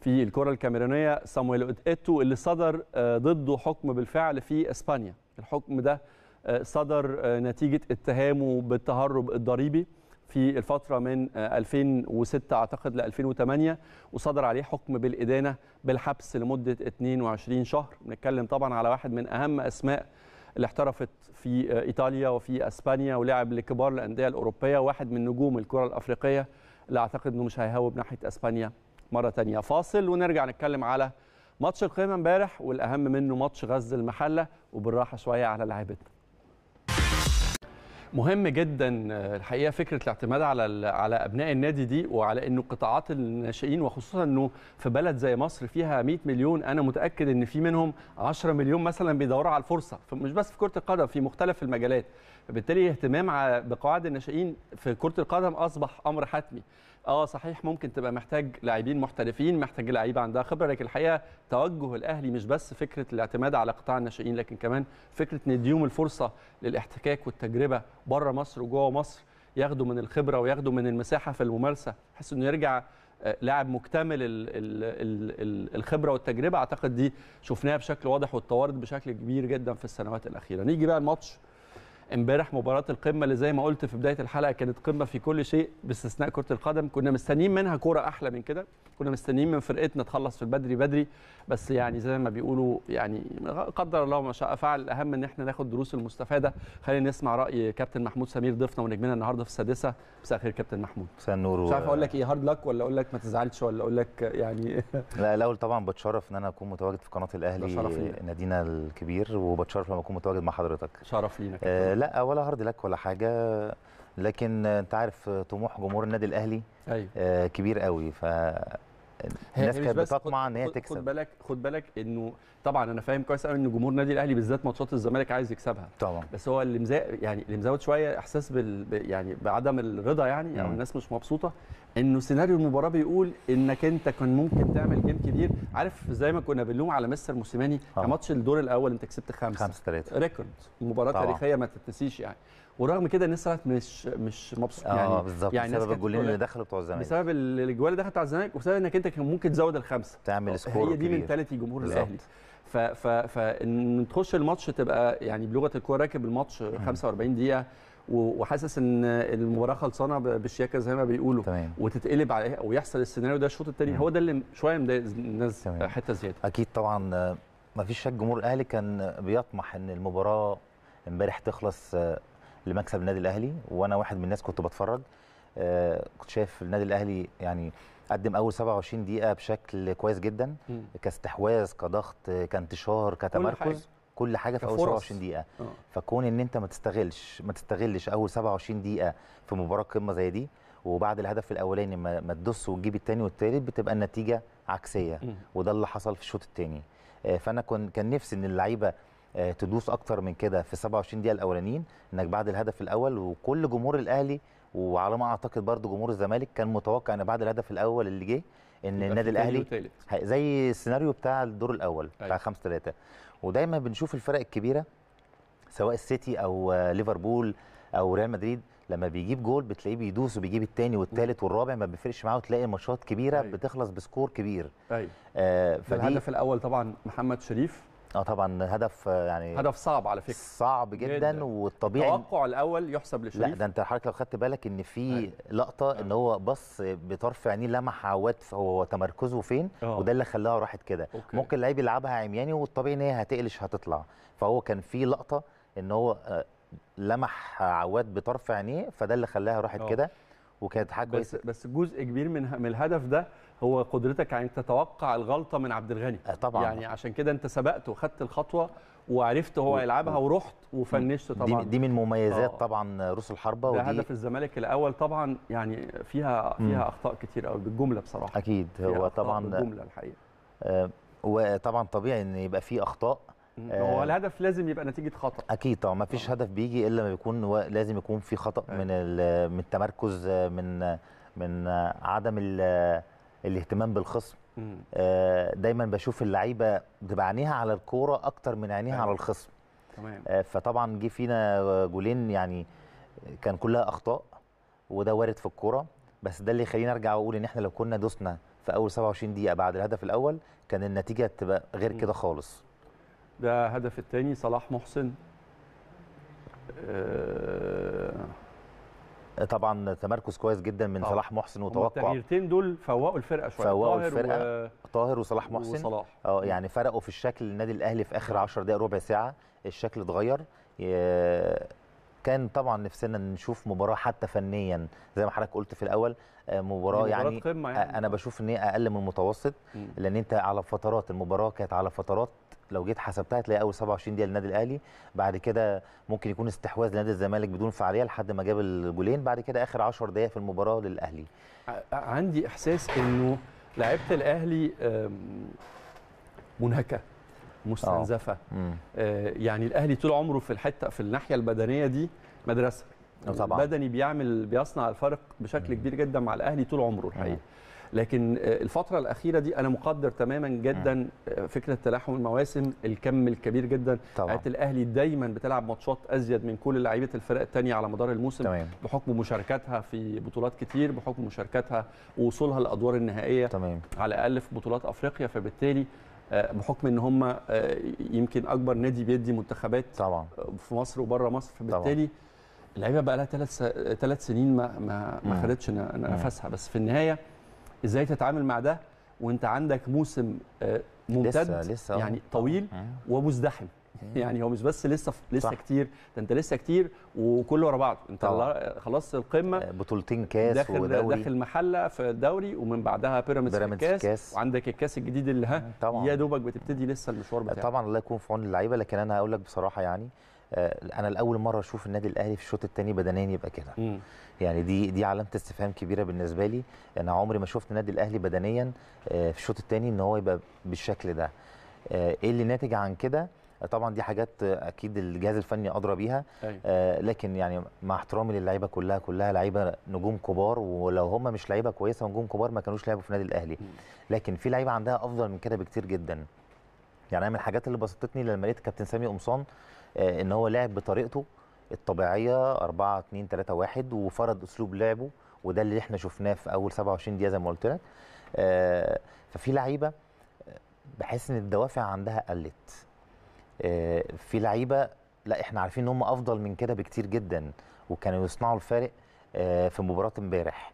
في الكرة الكاميرونية سامويل إيتو اللي صدر آه، ضده حكم بالفعل في إسبانيا الحكم ده آه، صدر آه، نتيجة اتهامه بالتهرب الضريبي في الفترة من 2006 أعتقد ل 2008 وصدر عليه حكم بالإدانة بالحبس لمدة 22 شهر بنتكلم طبعا على واحد من أهم أسماء اللي احترفت في ايطاليا وفي اسبانيا ولعب لكبار الانديه الاوروبيه واحد من نجوم الكره الافريقيه اللي اعتقد انه مش هيهوب ناحيه اسبانيا مره ثانيه فاصل ونرجع نتكلم على ماتش القمه امبارح والاهم منه ماتش غزل المحله وبالراحه شويه على لعيبتنا مهم جدا آه، الحقيقه فكره الاعتماد على على ابناء النادي دي وعلى انه قطاعات الناشئين وخصوصا انه في بلد زي مصر فيها 100 مليون انا متاكد ان في منهم 10 مليون مثلا بيدوروا على الفرصه مش بس في كره القدم في مختلف المجالات فبالتالي اهتمام بقواعد الناشئين في كره القدم اصبح امر حتمي اه صحيح ممكن تبقى محتاج لاعبين محترفين محتاج لعيبه عندها خبره لكن الحقيقه توجه الاهلي مش بس فكره الاعتماد على قطاع الناشئين لكن كمان فكره نديهم الفرصه للاحتكاك والتجربه بره مصر وجوه مصر ياخدوا من الخبره وياخدوا من المساحه في الممارسه بحيث انه يرجع آه، لاعب مكتمل الخبره والتجربه اعتقد دي شفناها بشكل واضح واتطورت بشكل كبير جدا في السنوات الاخيره نيجي بقى الماتش امبارح مباراه القمه اللي زي ما قلت في بدايه الحلقه كانت قمه في كل شيء باستثناء كره القدم كنا مستنيين منها كوره احلى من كده كنا مستنيين من فرقتنا تخلص في البدري بدري بس يعني زي ما بيقولوا يعني قدر الله ما شاء فعل الاهم ان احنا ناخد دروس المستفاده خلينا نسمع راي كابتن محمود سمير ضيفنا ونجمنا النهارده في السادسه مساء الخير كابتن محمود مساء النور مش عارف اقول لك ايه هارد لك ولا اقول لك ما تزعلش ولا اقول لك يعني لا الاول طبعا بتشرف ان انا اكون متواجد في قناه الاهلي نادينا الكبير وبتشرف لما اكون متواجد مع حضرتك شرف لينا آه لا ولا هارد لك ولا حاجه لكن انت عارف طموح جمهور النادي الاهلي أيوه. آه، كبير قوي ف الناس كانت بتطمع ان هي تكسب خد بالك خد بالك انه طبعا انا فاهم كويس قوي ان جمهور النادي الاهلي بالذات ماتشات الزمالك عايز يكسبها طبعا بس هو اللي مزا يعني اللي مزود شويه احساس بال يعني بعدم الرضا يعني او يعني الناس مش مبسوطه انه سيناريو المباراه بيقول انك انت كان ممكن تعمل جيم كبير عارف زي ما كنا بنلوم على مستر موسيماني كماتش الدور الاول انت كسبت خمسه خمسه ثلاثه ريكورد مباراه تاريخيه ما تتنسيش يعني ورغم كده الناس طلعت مش مش مبسوطه آه، يعني اه بالظبط يعني بسبب الجولين اللي دخلوا بتوع الزمالك بسبب الجوال اللي دخلت على الزمالك وبسبب انك انت كان ممكن تزود الخمسه تعمل سكور هي دي منتاليتي جمهور الاهلي فان تخش الماتش تبقى يعني بلغه الكوره راكب الماتش 45 دقيقه وحاسس ان المباراه خلصانه بالشياكه زي ما بيقولوا تمام. وتتقلب عليها إيه؟ ويحصل السيناريو ده الشوط الثاني هو ده اللي شويه مضايق الناس حته زياده اكيد طبعا آه، ما فيش شك جمهور الاهلي كان بيطمح ان المباراه امبارح تخلص آه، لمكسب النادي الاهلي وانا واحد من الناس كنت بتفرج آه، كنت شايف النادي الاهلي يعني قدم اول 27 دقيقه بشكل كويس جدا كاستحواذ كضغط كانتشار كتمركز كل حاجه في اول 27 دقيقه أوه. فكون ان انت ما تستغلش ما تستغلش اول 27 دقيقه في مباراه قمه زي دي وبعد الهدف الاولاني ما, ما تدوس وتجيب الثاني والثالث بتبقى النتيجه عكسيه وده اللي حصل في الشوط الثاني آه، فانا كنت كان نفسي ان اللعيبه آه، تدوس اكتر من كده في 27 دقيقه الاولانيين انك بعد الهدف الاول وكل جمهور الاهلي وعلى ما اعتقد برضو جمهور الزمالك كان متوقع ان بعد الهدف الاول اللي جه ان النادي الاهلي زي السيناريو بتاع الدور الاول بتاع 5 أيوة. 3 ودايما بنشوف الفرق الكبيره سواء السيتي او ليفربول او ريال مدريد لما بيجيب جول بتلاقيه بيدوس وبيجيب الثاني والثالث والرابع ما بيفرقش معاه وتلاقي ماتشات كبيره أيوة. بتخلص بسكور كبير ايوه آه فدي الهدف الاول طبعا محمد شريف اه طبعا هدف آه، يعني هدف صعب على فكره صعب جدا, جداً. والطبيعي التوقع الاول يحسب لشريف لا ده انت حضرتك لو خدت بالك ان في أيوه. لقطه أه. ان هو بص بطرف عينيه لمح عواد هو تمركزه فين أوه. وده اللي خلاها راحت كده ممكن اللعيب يلعبها عمياني والطبيعي ان هي هتقلش هتطلع فهو كان في لقطه ان هو آه، لمح عواد بطرف عينيه فده اللي خلاها راحت آه. كده وكانت حاجه بس, بس جزء كبير من من الهدف ده هو قدرتك يعني تتوقع الغلطه من عبد الغني آه، طبعا يعني عشان كده انت سبقت وخدت الخطوه وعرفت هو يلعبها ورحت وفنشت طبعا دي, دي من مميزات آه. طبعا روس الحربه ودي هدف الزمالك الاول طبعا يعني فيها فيها اخطاء كتير قوي بالجمله بصراحه اكيد هو طبعا بالجمله الحقيقه آه وطبعا طبيعي ان يبقى في اخطاء آه، هو الهدف لازم يبقى نتيجه خطا اكيد طبعا ما فيش هدف بيجي الا ما بيكون لازم يكون في خطا أيوة. من من التمركز آه، من من عدم الاهتمام بالخصم آه، دايما بشوف اللعيبه بتبقى عينيها على الكوره اكتر من عينيها أيوة. على الخصم تمام آه، فطبعا جه فينا جولين يعني كان كلها اخطاء وده وارد في الكوره بس ده اللي يخليني ارجع واقول ان احنا لو كنا دوسنا في اول 27 دقيقه بعد الهدف الاول كان النتيجه تبقى غير كده خالص ده هدف الثاني صلاح محسن آه، طبعا تمركز كويس جدا من آه. صلاح محسن وتوقع التغييرتين دول فوقوا الفرقه شويه فوقوا الفرقه و... طاهر وصلاح محسن وصلاح اه يعني فرقوا في الشكل النادي الاهلي في اخر 10 دقائق ربع ساعه الشكل اتغير كان طبعا نفسنا نشوف مباراه حتى فنيا زي ما حضرتك قلت في الاول آه، مباراه يعني, آه، يعني انا بشوف ان هي اقل من المتوسط لان انت على فترات المباراه كانت على فترات لو جيت حسبتها هتلاقي اول 27 دقيقه للنادي الاهلي بعد كده ممكن يكون استحواذ لنادي الزمالك بدون فعاليه لحد ما جاب الجولين بعد كده اخر 10 دقائق في المباراه للاهلي عندي احساس انه لعيبه الاهلي منهكه مستنزفه آه. آه، يعني الاهلي طول عمره في الحته في الناحيه البدنيه دي مدرسه آه، طبعا بدني بيعمل بيصنع الفرق بشكل كبير جدا مع الاهلي طول عمره الحقيقه لكن آه، الفتره الاخيره دي انا مقدر تماما جدا آه، فكره تلاحم المواسم الكم الكبير جدا طبعا الاهلي دايما بتلعب ماتشات ازيد من كل لعيبه الفرق الثانيه على مدار الموسم تمام. بحكم مشاركاتها في بطولات كتير بحكم مشاركاتها ووصولها للادوار النهائيه تمام. على الاقل في بطولات افريقيا فبالتالي آه، بحكم ان هم يمكن اكبر نادي بيدي منتخبات طبعا في مصر وبره مصر فبالتالي اللعيبه بقى لها ثلاث ثلاث سنين ما ما خدتش نفسها بس في النهايه ازاي تتعامل مع ده وانت عندك موسم آه، ممتد لسه لسه يعني طويل ومزدحم يعني هو مش بس لسه لسه صح. كتير ده انت لسه كتير وكله ورا بعض انت آه، خلاص القمه آه، بطولتين كاس داخل ودوري داخل محله في الدوري ومن بعدها بيراميدز في الكاس كاس. وعندك الكاس الجديد اللي ها يا دوبك بتبتدي لسه المشوار بتاعك طبعا الله يكون في عون اللعيبه لكن انا هقول لك بصراحه يعني آه، انا لاول مره اشوف النادي الاهلي في الشوط الثاني بدنيا يبقى كده يعني دي دي علامه استفهام كبيره بالنسبه لي انا عمري ما شفت النادي الاهلي بدنيا آه، في الشوط الثاني ان هو يبقى بالشكل ده آه، ايه اللي ناتج عن كده طبعا دي حاجات اكيد الجهاز الفني ادرى بيها أيوة. آه لكن يعني مع احترامي للعيبه كلها كلها لعيبه نجوم كبار ولو هم مش لعيبه كويسه ونجوم كبار ما كانوش لعبوا في النادي الاهلي لكن في لعيبه عندها افضل من كده بكتير جدا يعني انا من الحاجات اللي بسطتني لما لقيت كابتن سامي قمصان آه، ان هو لعب بطريقته الطبيعيه 4 2 3 1 وفرض اسلوب لعبه وده اللي احنا شفناه في اول 27 دقيقه زي ما قلت لك آه، ففي لعيبه آه، بحس ان الدوافع عندها قلت في لعيبه لا احنا عارفين ان هم افضل من كده بكتير جدا وكانوا يصنعوا الفارق في مباراه امبارح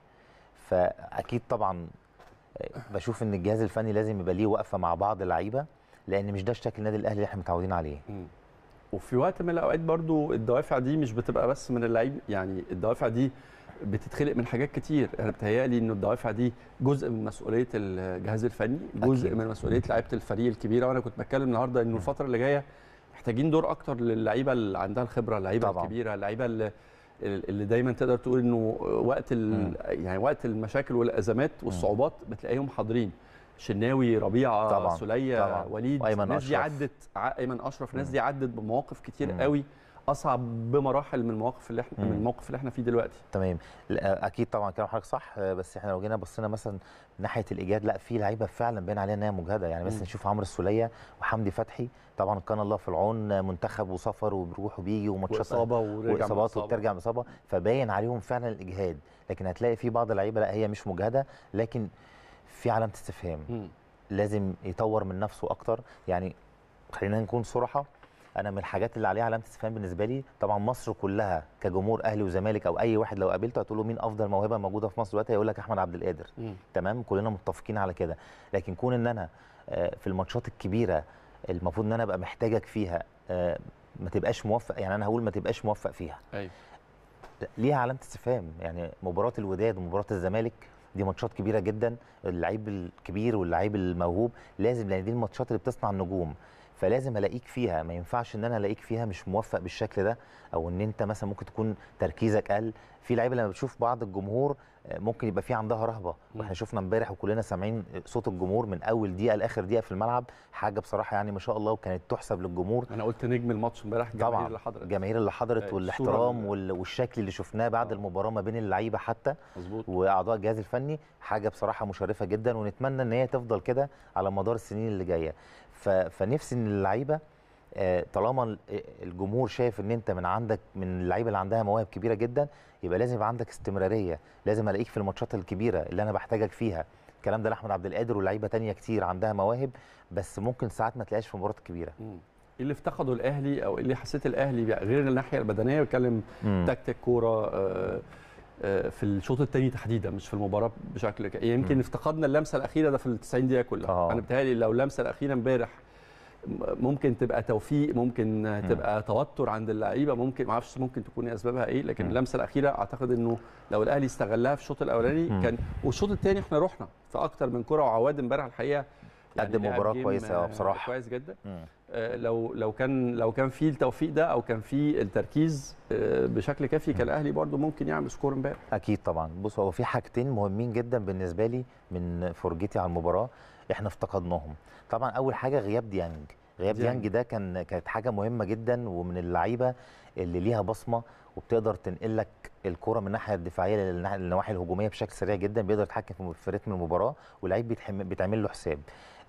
فاكيد طبعا بشوف ان الجهاز الفني لازم يبقى ليه وقفه مع بعض اللعيبه لان مش ده الشكل النادي الاهلي اللي احنا متعودين عليه وفي وقت من الاوقات برضو الدوافع دي مش بتبقى بس من اللعيب يعني الدوافع دي بتتخلق من حاجات كتير انا بتهيالي ان الدوافع دي جزء من مسؤوليه الجهاز الفني جزء أكيد. من مسؤوليه لعيبه الفريق الكبيره وانا كنت بتكلم النهارده انه الفتره اللي جايه محتاجين دور اكتر للعيبه اللي عندها الخبره اللعيبه الكبيره اللعيبه اللي, اللي دايما تقدر تقول انه وقت يعني وقت المشاكل والازمات والصعوبات بتلاقيهم حاضرين شناوي ربيعه طبعا. سليه طبعا. وليد ايمن ناس دي عدت ايمن اشرف ناس دي عدت بمواقف كتير مم. قوي اصعب بمراحل من المواقف اللي احنا مم. من الموقف اللي احنا فيه دلوقتي تمام اكيد طبعا كلام حضرتك صح بس احنا لو جينا بصينا مثلا ناحيه الايجاد لا في لعيبه فعلا باين عليها انها مجهده يعني مثلا نشوف عمرو السوليه وحمدي فتحي طبعا كان الله في العون منتخب وسفر وبيروح وبيجي وماتشات واصابه واصابات وبترجع باصابه فباين عليهم فعلا الاجهاد لكن هتلاقي في بعض اللعيبه لا هي مش مجهده لكن في علامه استفهام لازم يطور من نفسه اكتر يعني خلينا نكون صراحه انا من الحاجات اللي عليها علامه استفهام بالنسبه لي طبعا مصر كلها كجمهور اهلي وزمالك او اي واحد لو قابلته هتقول له مين افضل موهبه موجوده في مصر دلوقتي هيقول لك احمد عبد القادر تمام كلنا متفقين على كده لكن كون ان انا آه، في الماتشات الكبيره المفروض ان انا ابقى محتاجك فيها آه، ما تبقاش موفق يعني انا هقول ما تبقاش موفق فيها أيوة. ليها علامه استفهام يعني مباراه الوداد ومباراه الزمالك دي ماتشات كبيره جدا اللعيب الكبير واللعيب الموهوب لازم لان دي الماتشات اللي بتصنع النجوم فلازم الاقيك فيها ما ينفعش ان انا الاقيك فيها مش موفق بالشكل ده او ان انت مثلا ممكن تكون تركيزك قل في لعيبه لما بتشوف بعض الجمهور ممكن يبقى في عندها رهبه واحنا شفنا امبارح وكلنا سامعين صوت الجمهور من اول دقيقه لاخر دقيقه في الملعب حاجه بصراحه يعني ما شاء الله وكانت تحسب للجمهور انا قلت نجم الماتش امبارح الجماهير اللي حضرت الجماهير اللي حضرت والاحترام والشكل اللي شفناه بعد آه. المباراه ما بين اللعيبه حتى مظبوط واعضاء الجهاز الفني حاجه بصراحه مشرفه جدا ونتمنى ان هي تفضل كده على مدار السنين اللي جايه فنفسي ان اللعيبه آه، طالما آه، الجمهور شايف ان انت من عندك من اللعيبه اللي عندها مواهب كبيره جدا يبقى لازم يبقى عندك استمراريه لازم الاقيك في الماتشات الكبيره اللي انا بحتاجك فيها الكلام ده لاحمد عبد القادر ولاعيبه تانية كتير عندها مواهب بس ممكن ساعات ما تلاقيش في مباريات كبيره ايه اللي افتقده الاهلي او إيه اللي حسيت الاهلي غير الناحيه البدنيه بتكلم تكتيك كوره آه، آه، في الشوط الثاني تحديدا مش في المباراه بشكل يمكن افتقدنا اللمسه الاخيره ده في ال 90 دقيقه كلها آه. انا بتهيألي لو اللمسه الاخيره امبارح ممكن تبقى توفيق ممكن تبقى توتر عند اللعيبه ممكن ما اعرفش ممكن تكون اسبابها ايه لكن اللمسه الاخيره اعتقد انه لو الاهلي استغلها في الشوط الاولاني كان والشوط الثاني احنا رحنا في اكتر من كره وعواد امبارح الحقيقه يعني قدم يعني مباراه كويسه آه، بصراحه كويس جدا آه لو لو كان لو كان في التوفيق ده او كان في التركيز آه بشكل كافي كان الاهلي برده ممكن يعمل سكور امبارح اكيد طبعا بص هو في حاجتين مهمين جدا بالنسبه لي من فرجتي على المباراه احنا افتقدناهم طبعا اول حاجه غياب ديانج غياب ديانج, ديانج ده كان كانت حاجه مهمه جدا ومن اللعيبه اللي ليها بصمه وبتقدر تنقل لك الكره من الناحيه الدفاعيه للنواحي الهجوميه بشكل سريع جدا بيقدر يتحكم في رتم المباراه واللعيب بيتعمل له حساب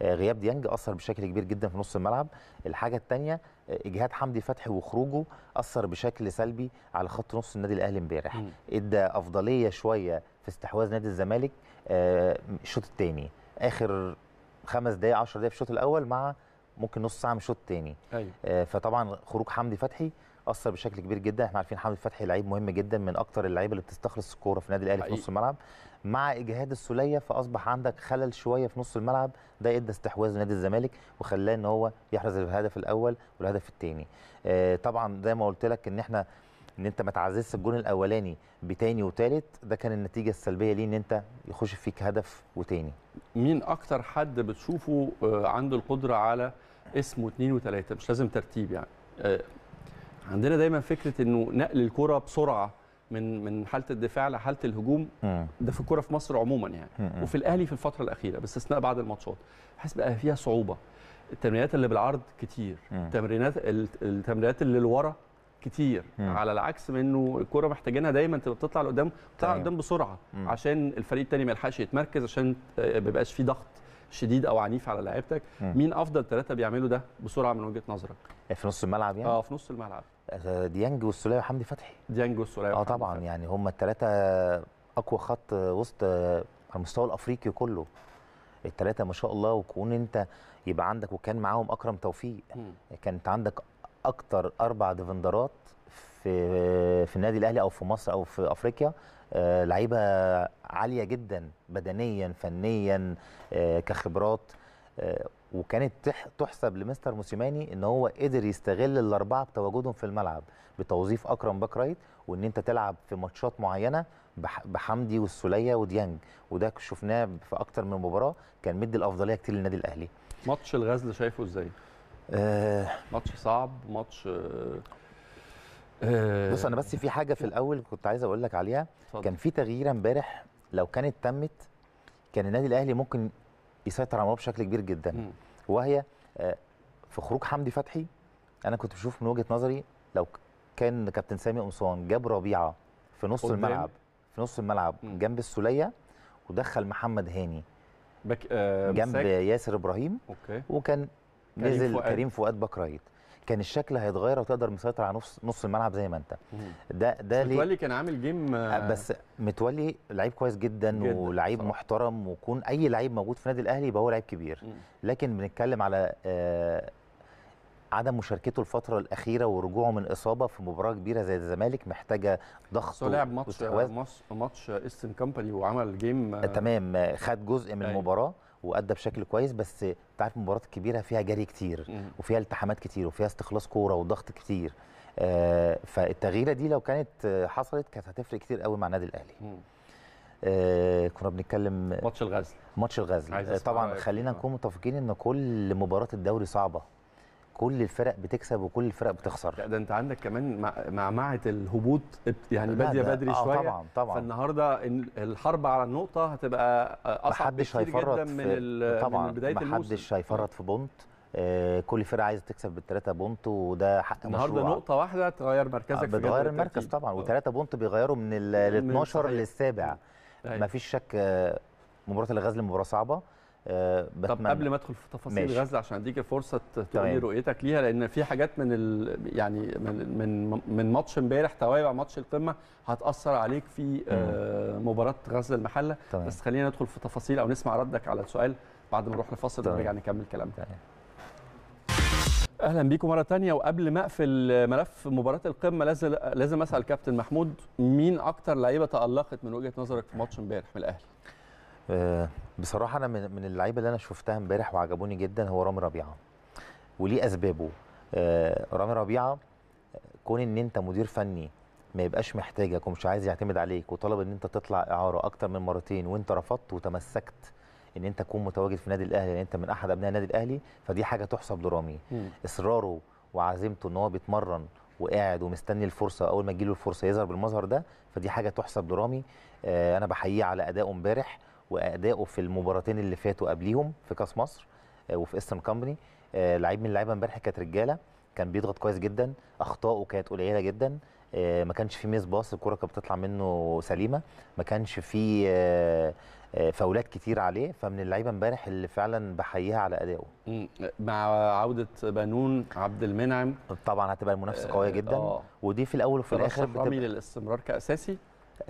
آه، غياب ديانج اثر بشكل كبير جدا في نص الملعب الحاجه الثانيه آه، اجهاد حمدي فتحي وخروجه اثر بشكل سلبي على خط نص النادي الاهلي امبارح ادى افضليه شويه في استحواذ نادي الزمالك آه، الشوط الثاني اخر خمس دقائق 10 دقائق في الشوط الاول مع ممكن نص ساعه من الشوط الثاني أيوة. آه، فطبعا خروج حمدي فتحي اثر بشكل كبير جدا احنا عارفين حمدي فتحي لعيب مهم جدا من اكتر اللعيبه اللي بتستخلص الكوره في النادي الاهلي في نص الملعب مع اجهاد السوليه فاصبح عندك خلل شويه في نص الملعب ده ادى استحواذ نادي الزمالك وخلاه ان هو يحرز الهدف الاول والهدف الثاني آه، طبعا زي ما قلت لك ان احنا ان انت ما تعززش الجون الاولاني بتاني وتالت ده كان النتيجه السلبيه ليه ان انت يخش فيك هدف وتاني مين اكتر حد بتشوفه آه، عنده القدره على اسمه اتنين وتلاته مش لازم ترتيب يعني آه، عندنا دايما فكره انه نقل الكره بسرعه من من حاله الدفاع لحاله الهجوم ده في الكوره في مصر عموما يعني وفي الاهلي في الفتره الاخيره باستثناء بعض الماتشات بحس بقى فيها صعوبه التمرينات اللي بالعرض كتير التمرينات التمرينات اللي لورا كتير مم. على العكس منه الكوره محتاجينها دايما تبقى بتطلع لقدام بتطلع لقدام بسرعه مم. عشان الفريق الثاني ما يلحقش يتمركز عشان آه، ما بيبقاش في ضغط شديد او عنيف على لعيبتك مين افضل ثلاثه بيعملوا ده بسرعه من وجهه نظرك آه، في نص الملعب يعني اه في نص الملعب آه، ديانج والسوليه وحمدي فتحي ديانج والسوليه اه طبعا فتحي. يعني هم الثلاثه اقوى خط وسط على المستوى الافريقي كله الثلاثه ما شاء الله وكون انت يبقى عندك وكان معاهم اكرم توفيق كانت عندك اكتر اربع ديفندرات في في النادي الاهلي او في مصر او في افريقيا آه، لعيبه عاليه جدا بدنيا فنيا آه، كخبرات آه، وكانت تحسب لمستر موسيماني ان هو قدر يستغل الاربعه بتواجدهم في الملعب بتوظيف اكرم باك رايت وان انت تلعب في ماتشات معينه بحمدي والسوليه وديانج وده شفناه في اكتر من مباراه كان مدي الافضليه كتير للنادي الاهلي ماتش الغزل شايفه ازاي آه ماتش صعب ماتش آه بص انا بس في حاجه في الاول كنت عايز اقول لك عليها صدق. كان في تغيير امبارح لو كانت تمت كان النادي الاهلي ممكن يسيطر على الموضوع بشكل كبير جدا م. وهي آه، في خروج حمدي فتحي انا كنت بشوف من وجهه نظري لو كان كابتن سامي قمصان جاب ربيعه في نص الملعب في نص الملعب م. جنب السوليه ودخل محمد هاني بك... آه جنب مساك. ياسر ابراهيم أوكي. وكان نزل كريم فؤاد باك رايت كان الشكل هيتغير وتقدر مسيطر على نص نص الملعب زي ما انت ده ده ليه متولي كان عامل جيم آه، آه، بس متولي لعيب كويس جدا, جداً ولعيب محترم وكون اي لعيب موجود في النادي الاهلي يبقى هو لعيب كبير لكن بنتكلم على آه عدم مشاركته الفترة الأخيرة ورجوعه من إصابة في مباراة كبيرة زي الزمالك محتاجة ضغط هو لعب ماتش ماتش ايستن كامباني وعمل جيم آه تمام خد جزء من أي. أيوه. المباراة وادى بشكل كويس بس انت عارف المباريات الكبيره فيها جري كتير وفيها التحامات كتير وفيها استخلاص كوره وضغط كتير آه، فالتغييره دي لو كانت حصلت كانت هتفرق كتير قوي مع النادي الاهلي آه، كنا بنتكلم ماتش الغزل ماتش الغزل آه، طبعا خلينا نكون متفقين ان كل مباراه الدوري صعبه كل الفرق بتكسب وكل الفرق بتخسر لا ده انت عندك كمان مع معمعه الهبوط يعني باديه بدري آه شويه طبعا طبعا فالنهارده الحرب على النقطه هتبقى اصعب بكتير جدا من, طبعا من بدايه الموسم محدش هيفرط في بونت آه، كل فرقه عايزه تكسب بالثلاثه بونت وده حق مشروع النهارده نقطه واحده تغير مركزك آه بتغير المركز طبعا آه. وثلاثه بونت بيغيروا من ال 12 للسابع طيب. مفيش شك آه، مباراه الغزل مباراه صعبه آه، بتمنى. طب قبل ما ادخل في تفاصيل ماشي. غزه عشان اديك فرصه تقولي رؤيتك ليها لان في حاجات من ال يعني من من, من ماتش امبارح توابع ماتش القمه هتاثر عليك في آه، مباراه غزه المحله طبعا. بس خلينا ندخل في تفاصيل او نسمع ردك على السؤال بعد ما نروح لفاصل ونرجع نكمل كلامنا اهلا بيكم مره ثانيه وقبل ما اقفل ملف مباراه القمه لازم لازم اسال كابتن محمود مين اكتر لعيبه تالقت من وجهه نظرك في ماتش امبارح من الاهلي آه، بصراحه انا من من اللعيبه اللي انا شفتها امبارح وعجبوني جدا هو رامي ربيعه وليه اسبابه آه، رامي ربيعه كون ان انت مدير فني ما يبقاش محتاجك ومش عايز يعتمد عليك وطلب ان انت تطلع اعاره اكتر من مرتين وانت رفضت وتمسكت ان انت تكون متواجد في النادي الاهلي لان انت من احد ابناء النادي الاهلي فدي حاجه تحسب لرامي اصراره وعزيمته ان هو بيتمرن وقاعد ومستني الفرصه اول ما تجيله الفرصه يظهر بالمظهر ده فدي حاجه تحسب لرامي آه انا بحييه على اداؤه امبارح وادائه في المباراتين اللي فاتوا قبليهم في كاس مصر آه، وفي ايسترن آه، كومباني لعيب من اللعيبه امبارح كانت رجاله كان بيضغط كويس جدا اخطائه كانت قليله جدا آه، ما كانش في ميس باص الكره كانت بتطلع منه سليمه ما كانش في فاولات كتير عليه فمن اللعيبه امبارح اللي فعلا بحييها على ادائه مع عوده بنون عبد المنعم طبعا هتبقى المنافسه قويه جدا ودي في الاول وفي الاخر بتبقى للاستمرار كاساسي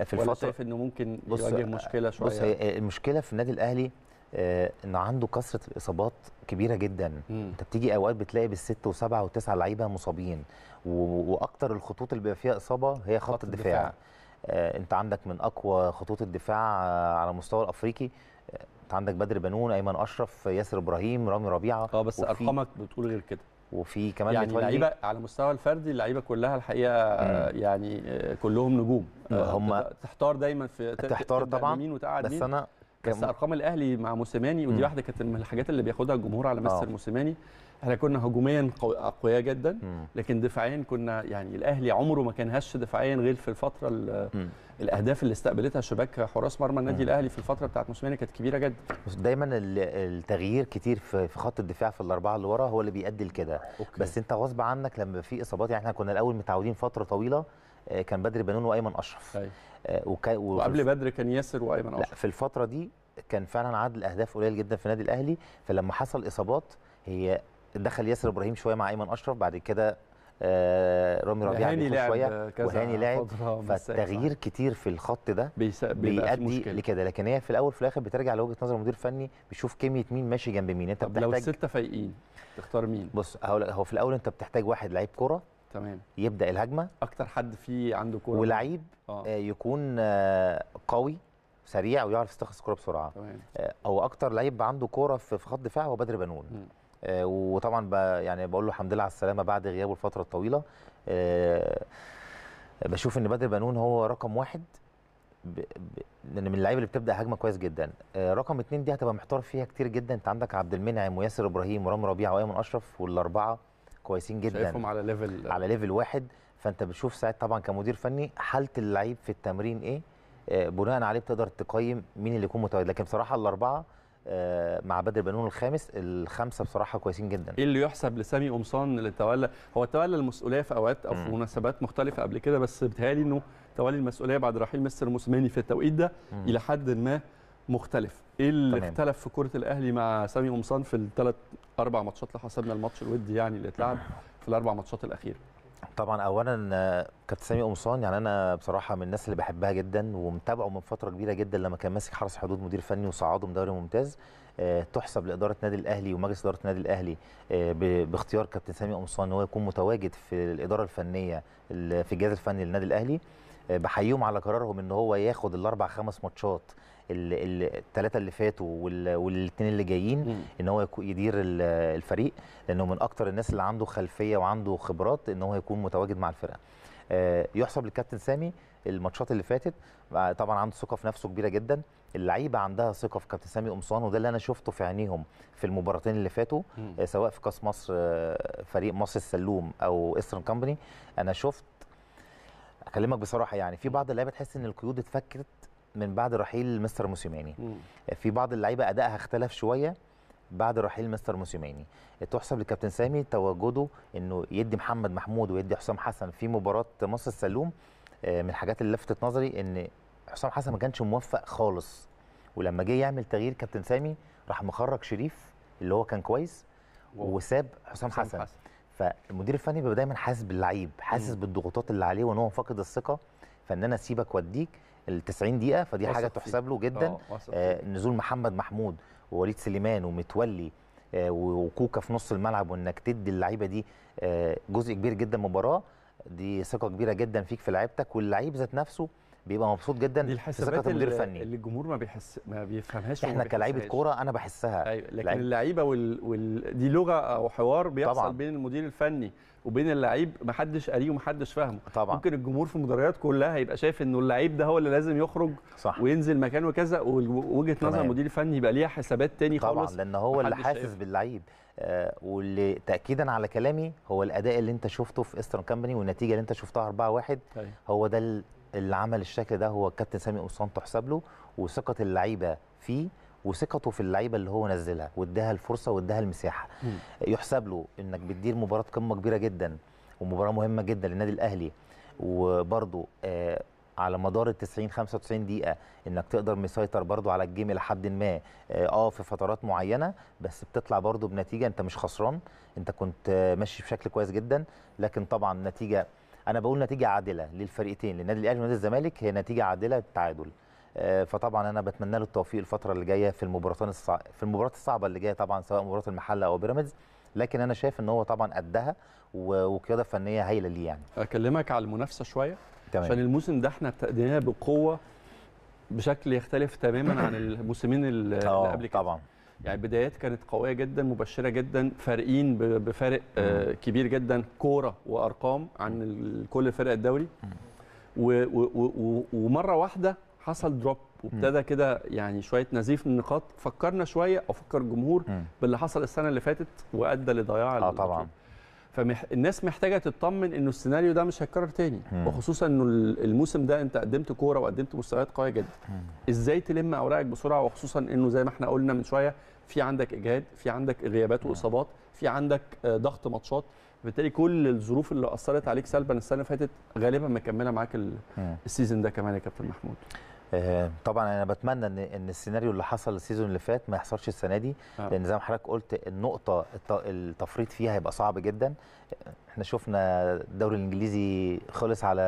في الفتره ولا شايف انه ممكن يواجه مشكله شويه بص هي المشكله في النادي الاهلي آه، ان عنده كثره الاصابات كبيره جدا مم. انت بتيجي اوقات بتلاقي بالست وسبعه وتسعه لعيبه مصابين واكثر الخطوط اللي بيبقى فيها اصابه هي خط, خط الدفاع, الدفاع. آه انت عندك من اقوى خطوط الدفاع آه، على مستوى الافريقي آه، انت عندك بدر بنون ايمن اشرف ياسر ابراهيم رامي ربيعه اه بس ارقامك بتقول غير كده وفي كمان يعني اللعيبه على المستوى الفردي اللعيبه كلها الحقيقه مم. يعني آه، كلهم نجوم آه، هم تحتار دايما في تحتار طبعا مين وتقعد بس مين. انا بس ارقام الاهلي مع موسيماني ودي واحده كانت من الحاجات اللي بياخدها الجمهور على مستر آه. موسيماني احنا كنا هجوميا اقوياء جدا لكن دفاعيا كنا يعني الاهلي عمره ما كان هش دفاعيا غير في الفتره الاهداف اللي استقبلتها شباك حراس مرمى النادي الاهلي في الفتره بتاعت موسيماني كانت كبيره جدا بس دايما التغيير كتير في خط الدفاع في الاربعه اللي ورا هو اللي بيؤدي لكده بس انت غصب عنك لما في اصابات يعني احنا كنا الاول متعودين فتره طويله آه، كان بدر بنون وايمن اشرف أيوة. آه، و... وقبل بدر كان ياسر وايمن اشرف لا في الفتره دي كان فعلا عدد الاهداف قليل جدا في النادي الاهلي فلما حصل اصابات هي دخل ياسر ابراهيم شويه مع ايمن اشرف بعد كده آه، رامي ربيعه بيخش شويه وهاني لعب فالتغيير كتير في الخط ده بيؤدي لكده لكن هي في الاول في الاخر بترجع لوجهه نظر المدير الفني بيشوف كميه مين ماشي جنب مين انت بتحتاج لو السته فايقين تختار مين بص هو في الاول انت بتحتاج واحد لعيب كوره تمام يبدا الهجمه اكتر حد فيه عنده كوره ولعيب آه. آه، يكون آه، قوي سريع ويعرف يستخلص الكوره بسرعه تمام. هو اكتر لعيب عنده كوره في خط دفاع هو بدر بنون م. آه، وطبعا يعني بقول له الحمد لله على السلامه بعد غيابه الفتره الطويله آه، بشوف ان بدر بنون هو رقم واحد ب... ب... من اللعيبه اللي بتبدا هجمه كويس جدا آه، رقم اتنين دي هتبقى محتار فيها كتير جدا انت عندك عبد المنعم وياسر ابراهيم ورامي ربيعه وايمن اشرف والاربعه كويسين جدا شايفهم على ليفل على ليفل واحد فانت بتشوف ساعات طبعا كمدير فني حاله اللعيب في التمرين ايه بناء عليه بتقدر تقيم مين اللي يكون متواجد لكن بصراحه الاربعه آه، مع بدر بنون الخامس الخمسه بصراحه كويسين جدا ايه اللي يحسب لسامي قمصان اللي تولى هو تولى المسؤوليه في اوقات او في مناسبات مختلفه قبل كده بس بتهيألي انه تولي المسؤوليه بعد رحيل مستر موسيماني في التوقيت ده مم. الى حد ما مختلف ايه اللي تمام. اختلف في كره الاهلي مع سامي قمصان في الثلاث اربع ماتشات اللي حسبنا الماتش الودي يعني اللي اتلعب في الاربع ماتشات الاخيره طبعا اولا كابتن سامي قمصان يعني انا بصراحه من الناس اللي بحبها جدا ومتابعه من فتره كبيره جدا لما كان ماسك حرس حدود مدير فني وصعده من دوري ممتاز آه، تحسب لاداره النادي الاهلي ومجلس اداره النادي الاهلي آه، باختيار كابتن سامي قمصان ان هو يكون متواجد في الاداره الفنيه في الجهاز الفني للنادي الاهلي آه، بحييهم على قرارهم ان هو ياخد الاربع خمس ماتشات الثلاثه اللي فاتوا والاثنين اللي جايين ان هو يدير الفريق لانه من اكتر الناس اللي عنده خلفيه وعنده خبرات ان هو يكون متواجد مع الفرقه آه، يحسب للكابتن سامي الماتشات اللي فاتت آه، طبعا عنده ثقه في نفسه كبيره جدا اللعيبه عندها ثقه في كابتن سامي قمصان وده اللي انا شفته في عينيهم في المباراتين اللي فاتوا م. آه، سواء في كاس مصر فريق مصر السلوم او ايسترن كامباني انا شفت اكلمك بصراحه يعني في بعض اللعيبه تحس ان القيود اتفكت من بعد رحيل مستر موسيماني في بعض اللعيبه ادائها اختلف شويه بعد رحيل مستر موسيماني تحسب لكابتن سامي تواجده انه يدي محمد محمود ويدي حسام حسن في مباراه مصر السلوم آه، من الحاجات اللي لفتت نظري ان حسام حسن ما كانش موفق خالص ولما جه يعمل تغيير كابتن سامي راح مخرج شريف اللي هو كان كويس وساب حسام حسن, حسن. فالمدير الفني بيبقى دايما حاسس باللعيب حاسس بالضغوطات اللي عليه وان هو فاقد الثقه فان انا اسيبك واديك ال 90 دقيقه فدي حاجه تحسب له جدا آه, آه، نزول محمد محمود ووليد سليمان ومتولي آه وكوكا في نص الملعب وانك تدي اللعيبه دي آه جزء كبير جدا من المباراه دي ثقه كبيره جدا فيك في لعيبتك واللعيب ذات نفسه بيبقى مبسوط جدا دي الحسابات المدير الفني اللي الجمهور ما بيحس ما بيفهمهاش احنا كلاعيبه كوره انا بحسها ايوه لكن اللعيبه وال... وال... دي لغه او حوار بيحصل طبعًا. بين المدير الفني وبين اللعيب محدش قاريه ومحدش فاهمه طبعا ممكن الجمهور في المباريات كلها هيبقى شايف انه اللعيب ده هو اللي لازم يخرج صح. وينزل مكانه كذا ووجهه نظر المدير الفني يبقى ليها حسابات تاني طبعا خالص طبعا لان هو اللي حاسس باللعيب آه واللي تاكيدا على كلامي هو الاداء اللي انت شفته في ايسترن كامباني والنتيجه اللي انت شفتها 4-1 طيب. هو ده اللي عمل الشكل ده هو الكابتن سامي قصان تحسب له وثقه اللعيبه فيه وثقته في اللعيبه اللي هو نزلها واداها الفرصه واداها المساحه مم. يحسب له انك بتدير مباراه قمه كبيره جدا ومباراه مهمه جدا للنادي الاهلي وبرده آه على مدار ال 90 95 دقيقه انك تقدر مسيطر برده على الجيم الى حد ما اه, آه، في فترات معينه بس بتطلع برده بنتيجه انت مش خسران انت كنت آه، ماشي بشكل كويس جدا لكن طبعا نتيجه انا بقول نتيجه عادله للفريقين للنادي الاهلي والنادي الزمالك هي نتيجه عادله التعادل آه، فطبعا انا بتمنى له التوفيق الفتره اللي جايه في المباراتين الصع... في المباراه الصعبه اللي جايه طبعا سواء مباراه المحله او بيراميدز لكن انا شايف ان هو طبعا قدها وقياده فنيه هايله ليه يعني اكلمك على المنافسه شويه تمام. عشان الموسم ده احنا ابتديناه بقوه بشكل يختلف تماما عن الموسمين اللي آه، قبل كده طبعا يعني بدايات كانت قويه جدا مبشره جدا فارقين بفارق آه، كبير جدا كوره وارقام عن كل فرق الدوري ومره واحده حصل دروب وابتدى كده يعني شويه نزيف من النقاط فكرنا شويه او فكر الجمهور باللي حصل السنه اللي فاتت وادى لضياع اه طبعا فالناس محتاجه تطمن انه السيناريو ده مش هيتكرر تاني مم. وخصوصا انه الموسم ده انت قدمت كوره وقدمت مستويات قويه جدا مم. ازاي تلم اوراقك بسرعه وخصوصا انه زي ما احنا قلنا من شويه في عندك اجهاد في عندك غيابات واصابات في عندك آه، ضغط ماتشات بالتالي كل الظروف اللي اثرت عليك سلبا السنه اللي فاتت غالبا مكمله معاك السيزون ده كمان يا كابتن محمود آه، طبعا انا بتمنى ان ان السيناريو اللي حصل السيزون اللي فات ما يحصلش السنه دي آه. لان زي ما حضرتك قلت النقطه التفريط فيها هيبقى صعب جدا احنا شفنا الدوري الانجليزي خلص على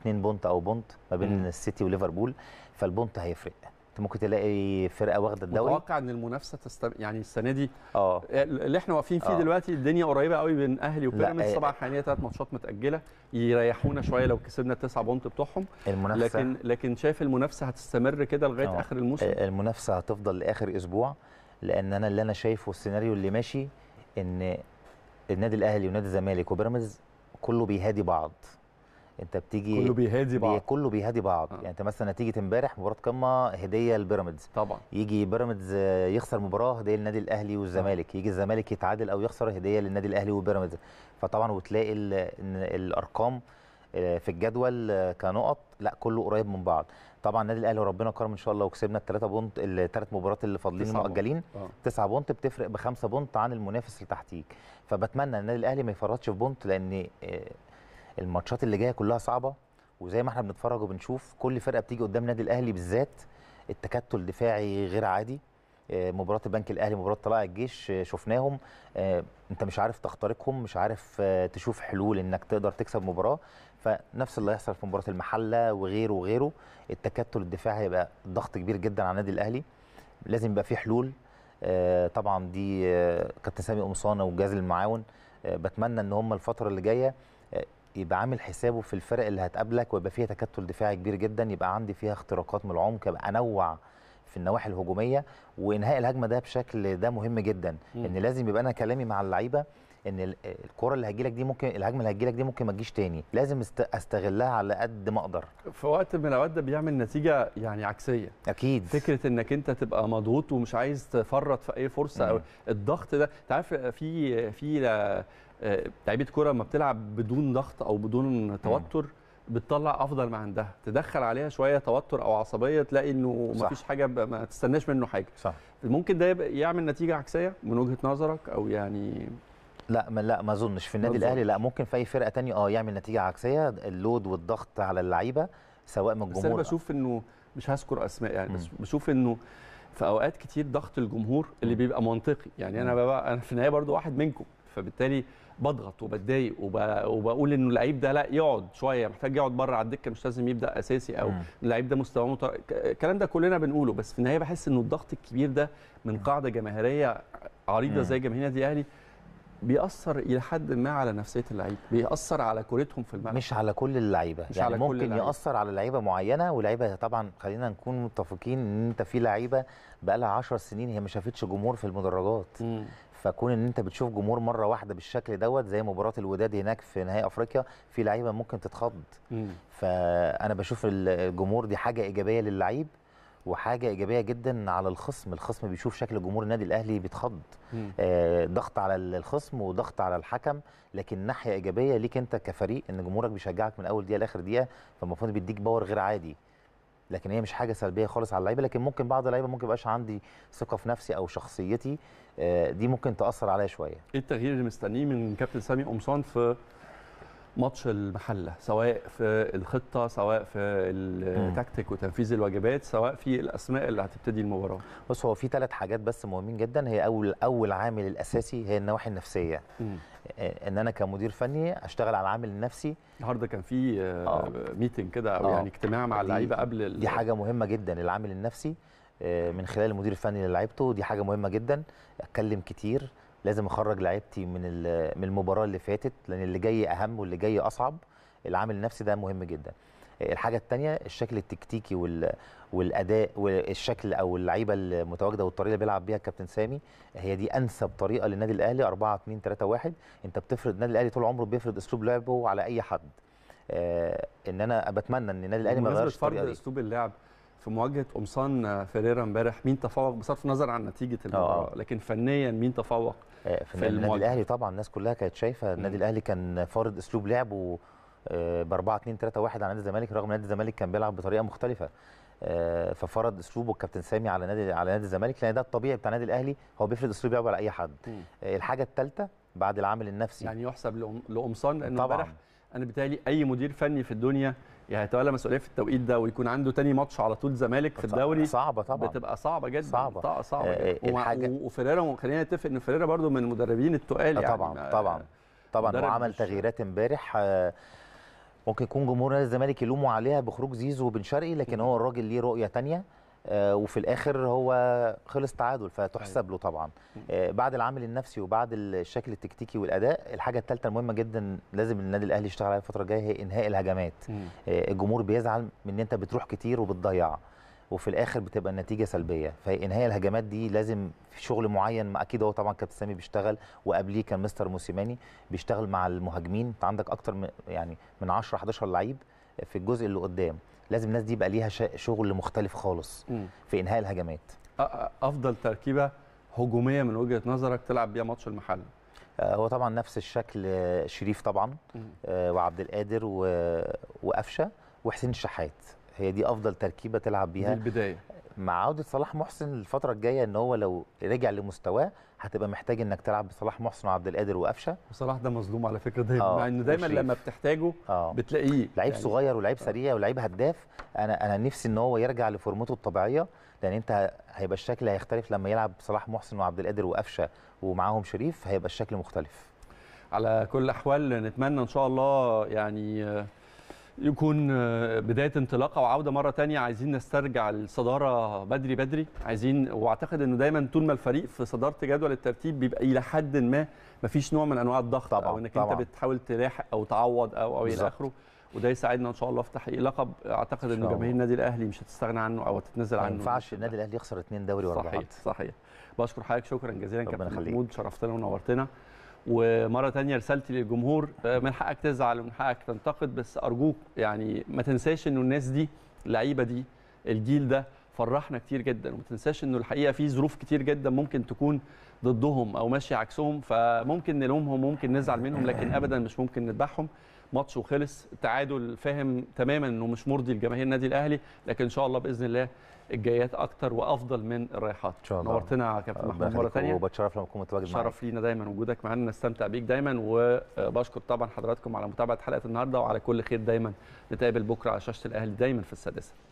اثنين بونت او بونت ما بين السيتي وليفربول فالبونت هيفرق انت ممكن تلاقي فرقه واخده الدوري متوقع ان المنافسه تستم... يعني السنه دي اه, آه، اللي احنا واقفين فيه أوه. دلوقتي الدنيا قريبه قوي بين اهلي وبيراميدز طبعا آه، حاليا ثلاث ماتشات متاجله يريحونا شويه لو كسبنا التسع بونت بتوعهم المنافسه لكن لكن شايف المنافسه هتستمر كده لغايه أوه. اخر الموسم آه، المنافسه هتفضل لاخر اسبوع لان انا اللي انا شايفه السيناريو اللي ماشي ان النادي الاهلي ونادي الزمالك وبيراميدز كله بيهادي بعض انت بتيجي كله بيهادي بعض كله بيهادي بعض آه. يعني انت مثلا نتيجه امبارح مباراه قمه هديه لبيراميدز طبعا يجي بيراميدز آه، يخسر مباراه هديه للنادي الاهلي والزمالك آه. يجي الزمالك يتعادل او يخسر هديه للنادي الاهلي وبيراميدز فطبعا وتلاقي الارقام آه، في الجدول آه، كنقط لا كله قريب من بعض طبعا النادي الاهلي وربنا كرم ان شاء الله وكسبنا الثلاثه بونت الثلاث مباريات اللي فاضلين المؤجلين تسعه بونت بتفرق بخمسه بونت عن المنافس اللي تحتيك فبتمنى النادي الاهلي ما يفرطش في بونت لان الماتشات اللي جايه كلها صعبه وزي ما احنا بنتفرج وبنشوف كل فرقه بتيجي قدام النادي الاهلي بالذات التكتل دفاعي غير عادي آه، مباراه البنك الاهلي مباراه طلائع الجيش آه، شفناهم آه، انت مش عارف تخترقهم مش عارف تشوف حلول انك تقدر تكسب مباراه فنفس اللي هيحصل في مباراه المحله وغيره وغيره التكتل الدفاعي هيبقى ضغط كبير جدا على النادي الاهلي لازم يبقى في حلول طبعا دي كابتن سامي قمصانه والجهاز المعاون بتمنى ان هم الفتره اللي جايه يبقى عامل حسابه في الفرق اللي هتقابلك ويبقى فيها تكتل دفاعي كبير جدا يبقى عندي فيها اختراقات من العمق ابقى انوع في النواحي الهجوميه وانهاء الهجمه ده بشكل ده مهم جدا مم. ان لازم يبقى انا كلامي مع اللعيبه ان الكره اللي هتجيلك دي ممكن الهجمه اللي هتجيلك دي ممكن ما تجيش تاني لازم استغلها على قد ما اقدر في وقت من الاوقات ده بيعمل نتيجه يعني عكسيه اكيد فكره انك انت تبقى مضغوط ومش عايز تفرط في اي فرصه مم. او الضغط ده انت عارف في في لعيبه كوره لما بتلعب بدون ضغط او بدون توتر بتطلع افضل ما عندها تدخل عليها شويه توتر او عصبيه تلاقي انه ما فيش حاجه ما تستناش منه حاجه صح ممكن ده يعمل نتيجه عكسيه من وجهه نظرك او يعني لا ما لا ما اظنش في النادي الاهلي لا ممكن في اي فرقه تانية اه يعمل نتيجه عكسيه اللود والضغط على اللعيبه سواء من الجمهور بس انا بشوف انه مش هذكر اسماء يعني بس بشوف انه في اوقات كتير ضغط الجمهور اللي بيبقى منطقي يعني انا انا في النهايه برضو واحد منكم فبالتالي بضغط وبتضايق وبقول انه اللعيب ده لا يقعد شويه محتاج يقعد بره على الدكه مش لازم يبدا اساسي او اللعيب ده مستواه متر... الكلام ده كلنا بنقوله بس في النهايه بحس انه الضغط الكبير ده من قاعده جماهيريه عريضه زي جماهير النادي الاهلي بيأثر إلى حد ما على نفسية اللعيبة، بيأثر على كورتهم في الملعب مش على كل اللعيبة، يعني على ممكن كل يأثر على لعيبة معينة ولعيبة طبعا خلينا نكون متفقين إن أنت في لعيبة بقى لها 10 سنين هي ما شافتش جمهور في المدرجات، مم. فكون ان انت بتشوف جمهور مره واحده بالشكل دوت زي مباراه الوداد هناك في نهائي افريقيا في لعيبه ممكن تتخض فانا بشوف الجمهور دي حاجه ايجابيه للعيب وحاجه ايجابيه جدا على الخصم الخصم بيشوف شكل جمهور النادي الاهلي بيتخض آه ضغط على الخصم وضغط على الحكم لكن ناحيه ايجابيه ليك انت كفريق ان جمهورك بيشجعك من اول دقيقه لاخر دقيقه فالمفروض بيديك باور غير عادي لكن هي مش حاجه سلبيه خالص على اللعيبه لكن ممكن بعض اللعيبه ممكن يبقاش عندي ثقه في نفسي او شخصيتي آه، دي ممكن تاثر عليا شويه ايه التغيير اللي مستنيه من كابتن سامي قمصان في ماتش المحله سواء في الخطه سواء في التكتيك وتنفيذ الواجبات سواء في الاسماء اللي هتبتدي المباراه بص هو في ثلاث حاجات بس مهمين جدا هي اول اول عامل الاساسي هي النواحي النفسيه مم. آه، ان انا كمدير فني اشتغل على العامل النفسي النهارده كان في ميتنج آه، كده او يعني اجتماع مع اللعيبه قبل دي حاجه مهمه جدا العامل النفسي آه، من خلال المدير الفني اللي لعبته دي حاجه مهمه جدا اتكلم كتير لازم اخرج لعيبتي من من المباراه اللي فاتت لان اللي جاي اهم واللي جاي اصعب العامل النفسي ده مهم جدا آه، الحاجه الثانيه الشكل التكتيكي وال... والاداء والشكل او اللعيبه المتواجده والطريقه اللي بيلعب بيها الكابتن سامي هي دي انسب طريقه للنادي الاهلي 4 2 3 1 انت بتفرض النادي الاهلي طول عمره بيفرض اسلوب لعبه على اي حد آه ان انا بتمنى ان النادي الاهلي ما يغيرش الطريقه اسلوب اللعب في مواجهه قمصان فيريرا امبارح مين تفوق بصرف النظر عن نتيجه آه. المباراه لكن فنيا مين تفوق آه، في, في النادي الاهلي طبعا الناس كلها كانت شايفه النادي الاهلي كان فارض اسلوب لعبه ب 4 2 3 1 على نادي الزمالك رغم نادي الزمالك كان بيلعب بطريقه مختلفه آه، ففرض اسلوبه الكابتن سامي على نادي على نادي الزمالك لان ده الطبيعي بتاع النادي الاهلي هو بيفرض اسلوب لعبه على اي حد الحاجه الثالثه بعد العامل النفسي يعني يحسب لقمصان لانه امبارح انا بتالي اي مدير فني في الدنيا هيتولى يعني مسؤوليه في التوقيت ده ويكون عنده تاني ماتش على طول زمالك في الدوري صعبه طبعا بتبقى صعبه جدا صعبه صعبه آه، جدا الحاجه وفريرا خلينا نتفق ان فريرا برده من المدربين التقال آه، يعني طبعا آه، طبعا طبعا وعمل تغييرات امبارح ممكن يكون جمهور نادي الزمالك يلوموا عليها بخروج زيزو وبن شرقي لكن هو الراجل ليه رؤيه ثانيه آه، وفي الاخر هو خلص تعادل أيوة. فتحسب له طبعا آه، بعد العامل النفسي وبعد الشكل التكتيكي والاداء الحاجه الثالثه المهمه جدا لازم النادي الاهلي يشتغل عليها الفتره الجايه هي انهاء الهجمات آه، الجمهور بيزعل من ان انت بتروح كتير وبتضيع وفي الاخر بتبقى النتيجه سلبيه فانهاء الهجمات دي لازم في شغل معين اكيد هو طبعا كابتن سامي بيشتغل وقبليه كان مستر موسيماني بيشتغل مع المهاجمين انت عندك اكتر من يعني من 10 11 لعيب في الجزء اللي قدام لازم الناس دي يبقى ليها شغل مختلف خالص م. في انهاء الهجمات افضل تركيبه هجوميه من وجهه نظرك تلعب بيها ماتش المحل آه، هو طبعا نفس الشكل آه، شريف طبعا آه، وعبد القادر وقفشه وحسين الشحات هي دي افضل تركيبه تلعب بيها البدايه مع عوده صلاح محسن الفتره الجايه ان هو لو رجع لمستواه هتبقى محتاج انك تلعب بصلاح محسن وعبد القادر وقفشه وصلاح ده مظلوم على فكره دايما آه، مع انه دايما لما بتحتاجه آه. بتلاقيه لعيب يعني صغير آه. ولعيب سريع ولعيب هداف انا انا نفسي ان هو يرجع لفورمته الطبيعيه لان انت هيبقى الشكل هيختلف لما يلعب صلاح محسن وعبد القادر وقفشه ومعاهم شريف هيبقى الشكل مختلف على كل الاحوال نتمنى ان شاء الله يعني يكون آه، بدايه انطلاقه وعوده مره ثانيه عايزين نسترجع الصداره بدري بدري عايزين واعتقد انه دايما طول ما الفريق في صداره جدول الترتيب بيبقى الى حد ما ما فيش نوع من انواع الضغط طبعا او انك طبعا. انت بتحاول تلاحق او تعوض او او الى اخره وده يساعدنا ان شاء الله في تحقيق لقب اعتقد ان جماهير النادي الاهلي مش هتستغنى عنه او هتتنازل عنه ما ينفعش النادي الاهلي يخسر اثنين دوري ورا بعض صحيح صحيح بشكر حضرتك شكرا جزيلا كابتن محمود شرفتنا ونورتنا ومره تانية رسالتي للجمهور من حقك تزعل ومن حقك تنتقد بس ارجوك يعني ما تنساش انه الناس دي اللعيبه دي الجيل ده فرحنا كتير جدا وما تنساش انه الحقيقه في ظروف كتير جدا ممكن تكون ضدهم او ماشيه عكسهم فممكن نلومهم وممكن نزعل منهم لكن ابدا مش ممكن نذبحهم ماتش وخلص تعادل فاهم تماما انه مش مرضي لجماهير النادي الاهلي لكن ان شاء الله باذن الله الجايات اكتر وافضل من الرايحات نورتنا يا كابتن محمود مره ثانيه وبتشرف لما اكون متواجد معاك شرف لينا دايما وجودك معانا نستمتع بيك دايما وبشكر طبعا حضراتكم على متابعه حلقه النهارده وعلى كل خير دايما نتقابل بكره على شاشه الاهلي دايما في السادسه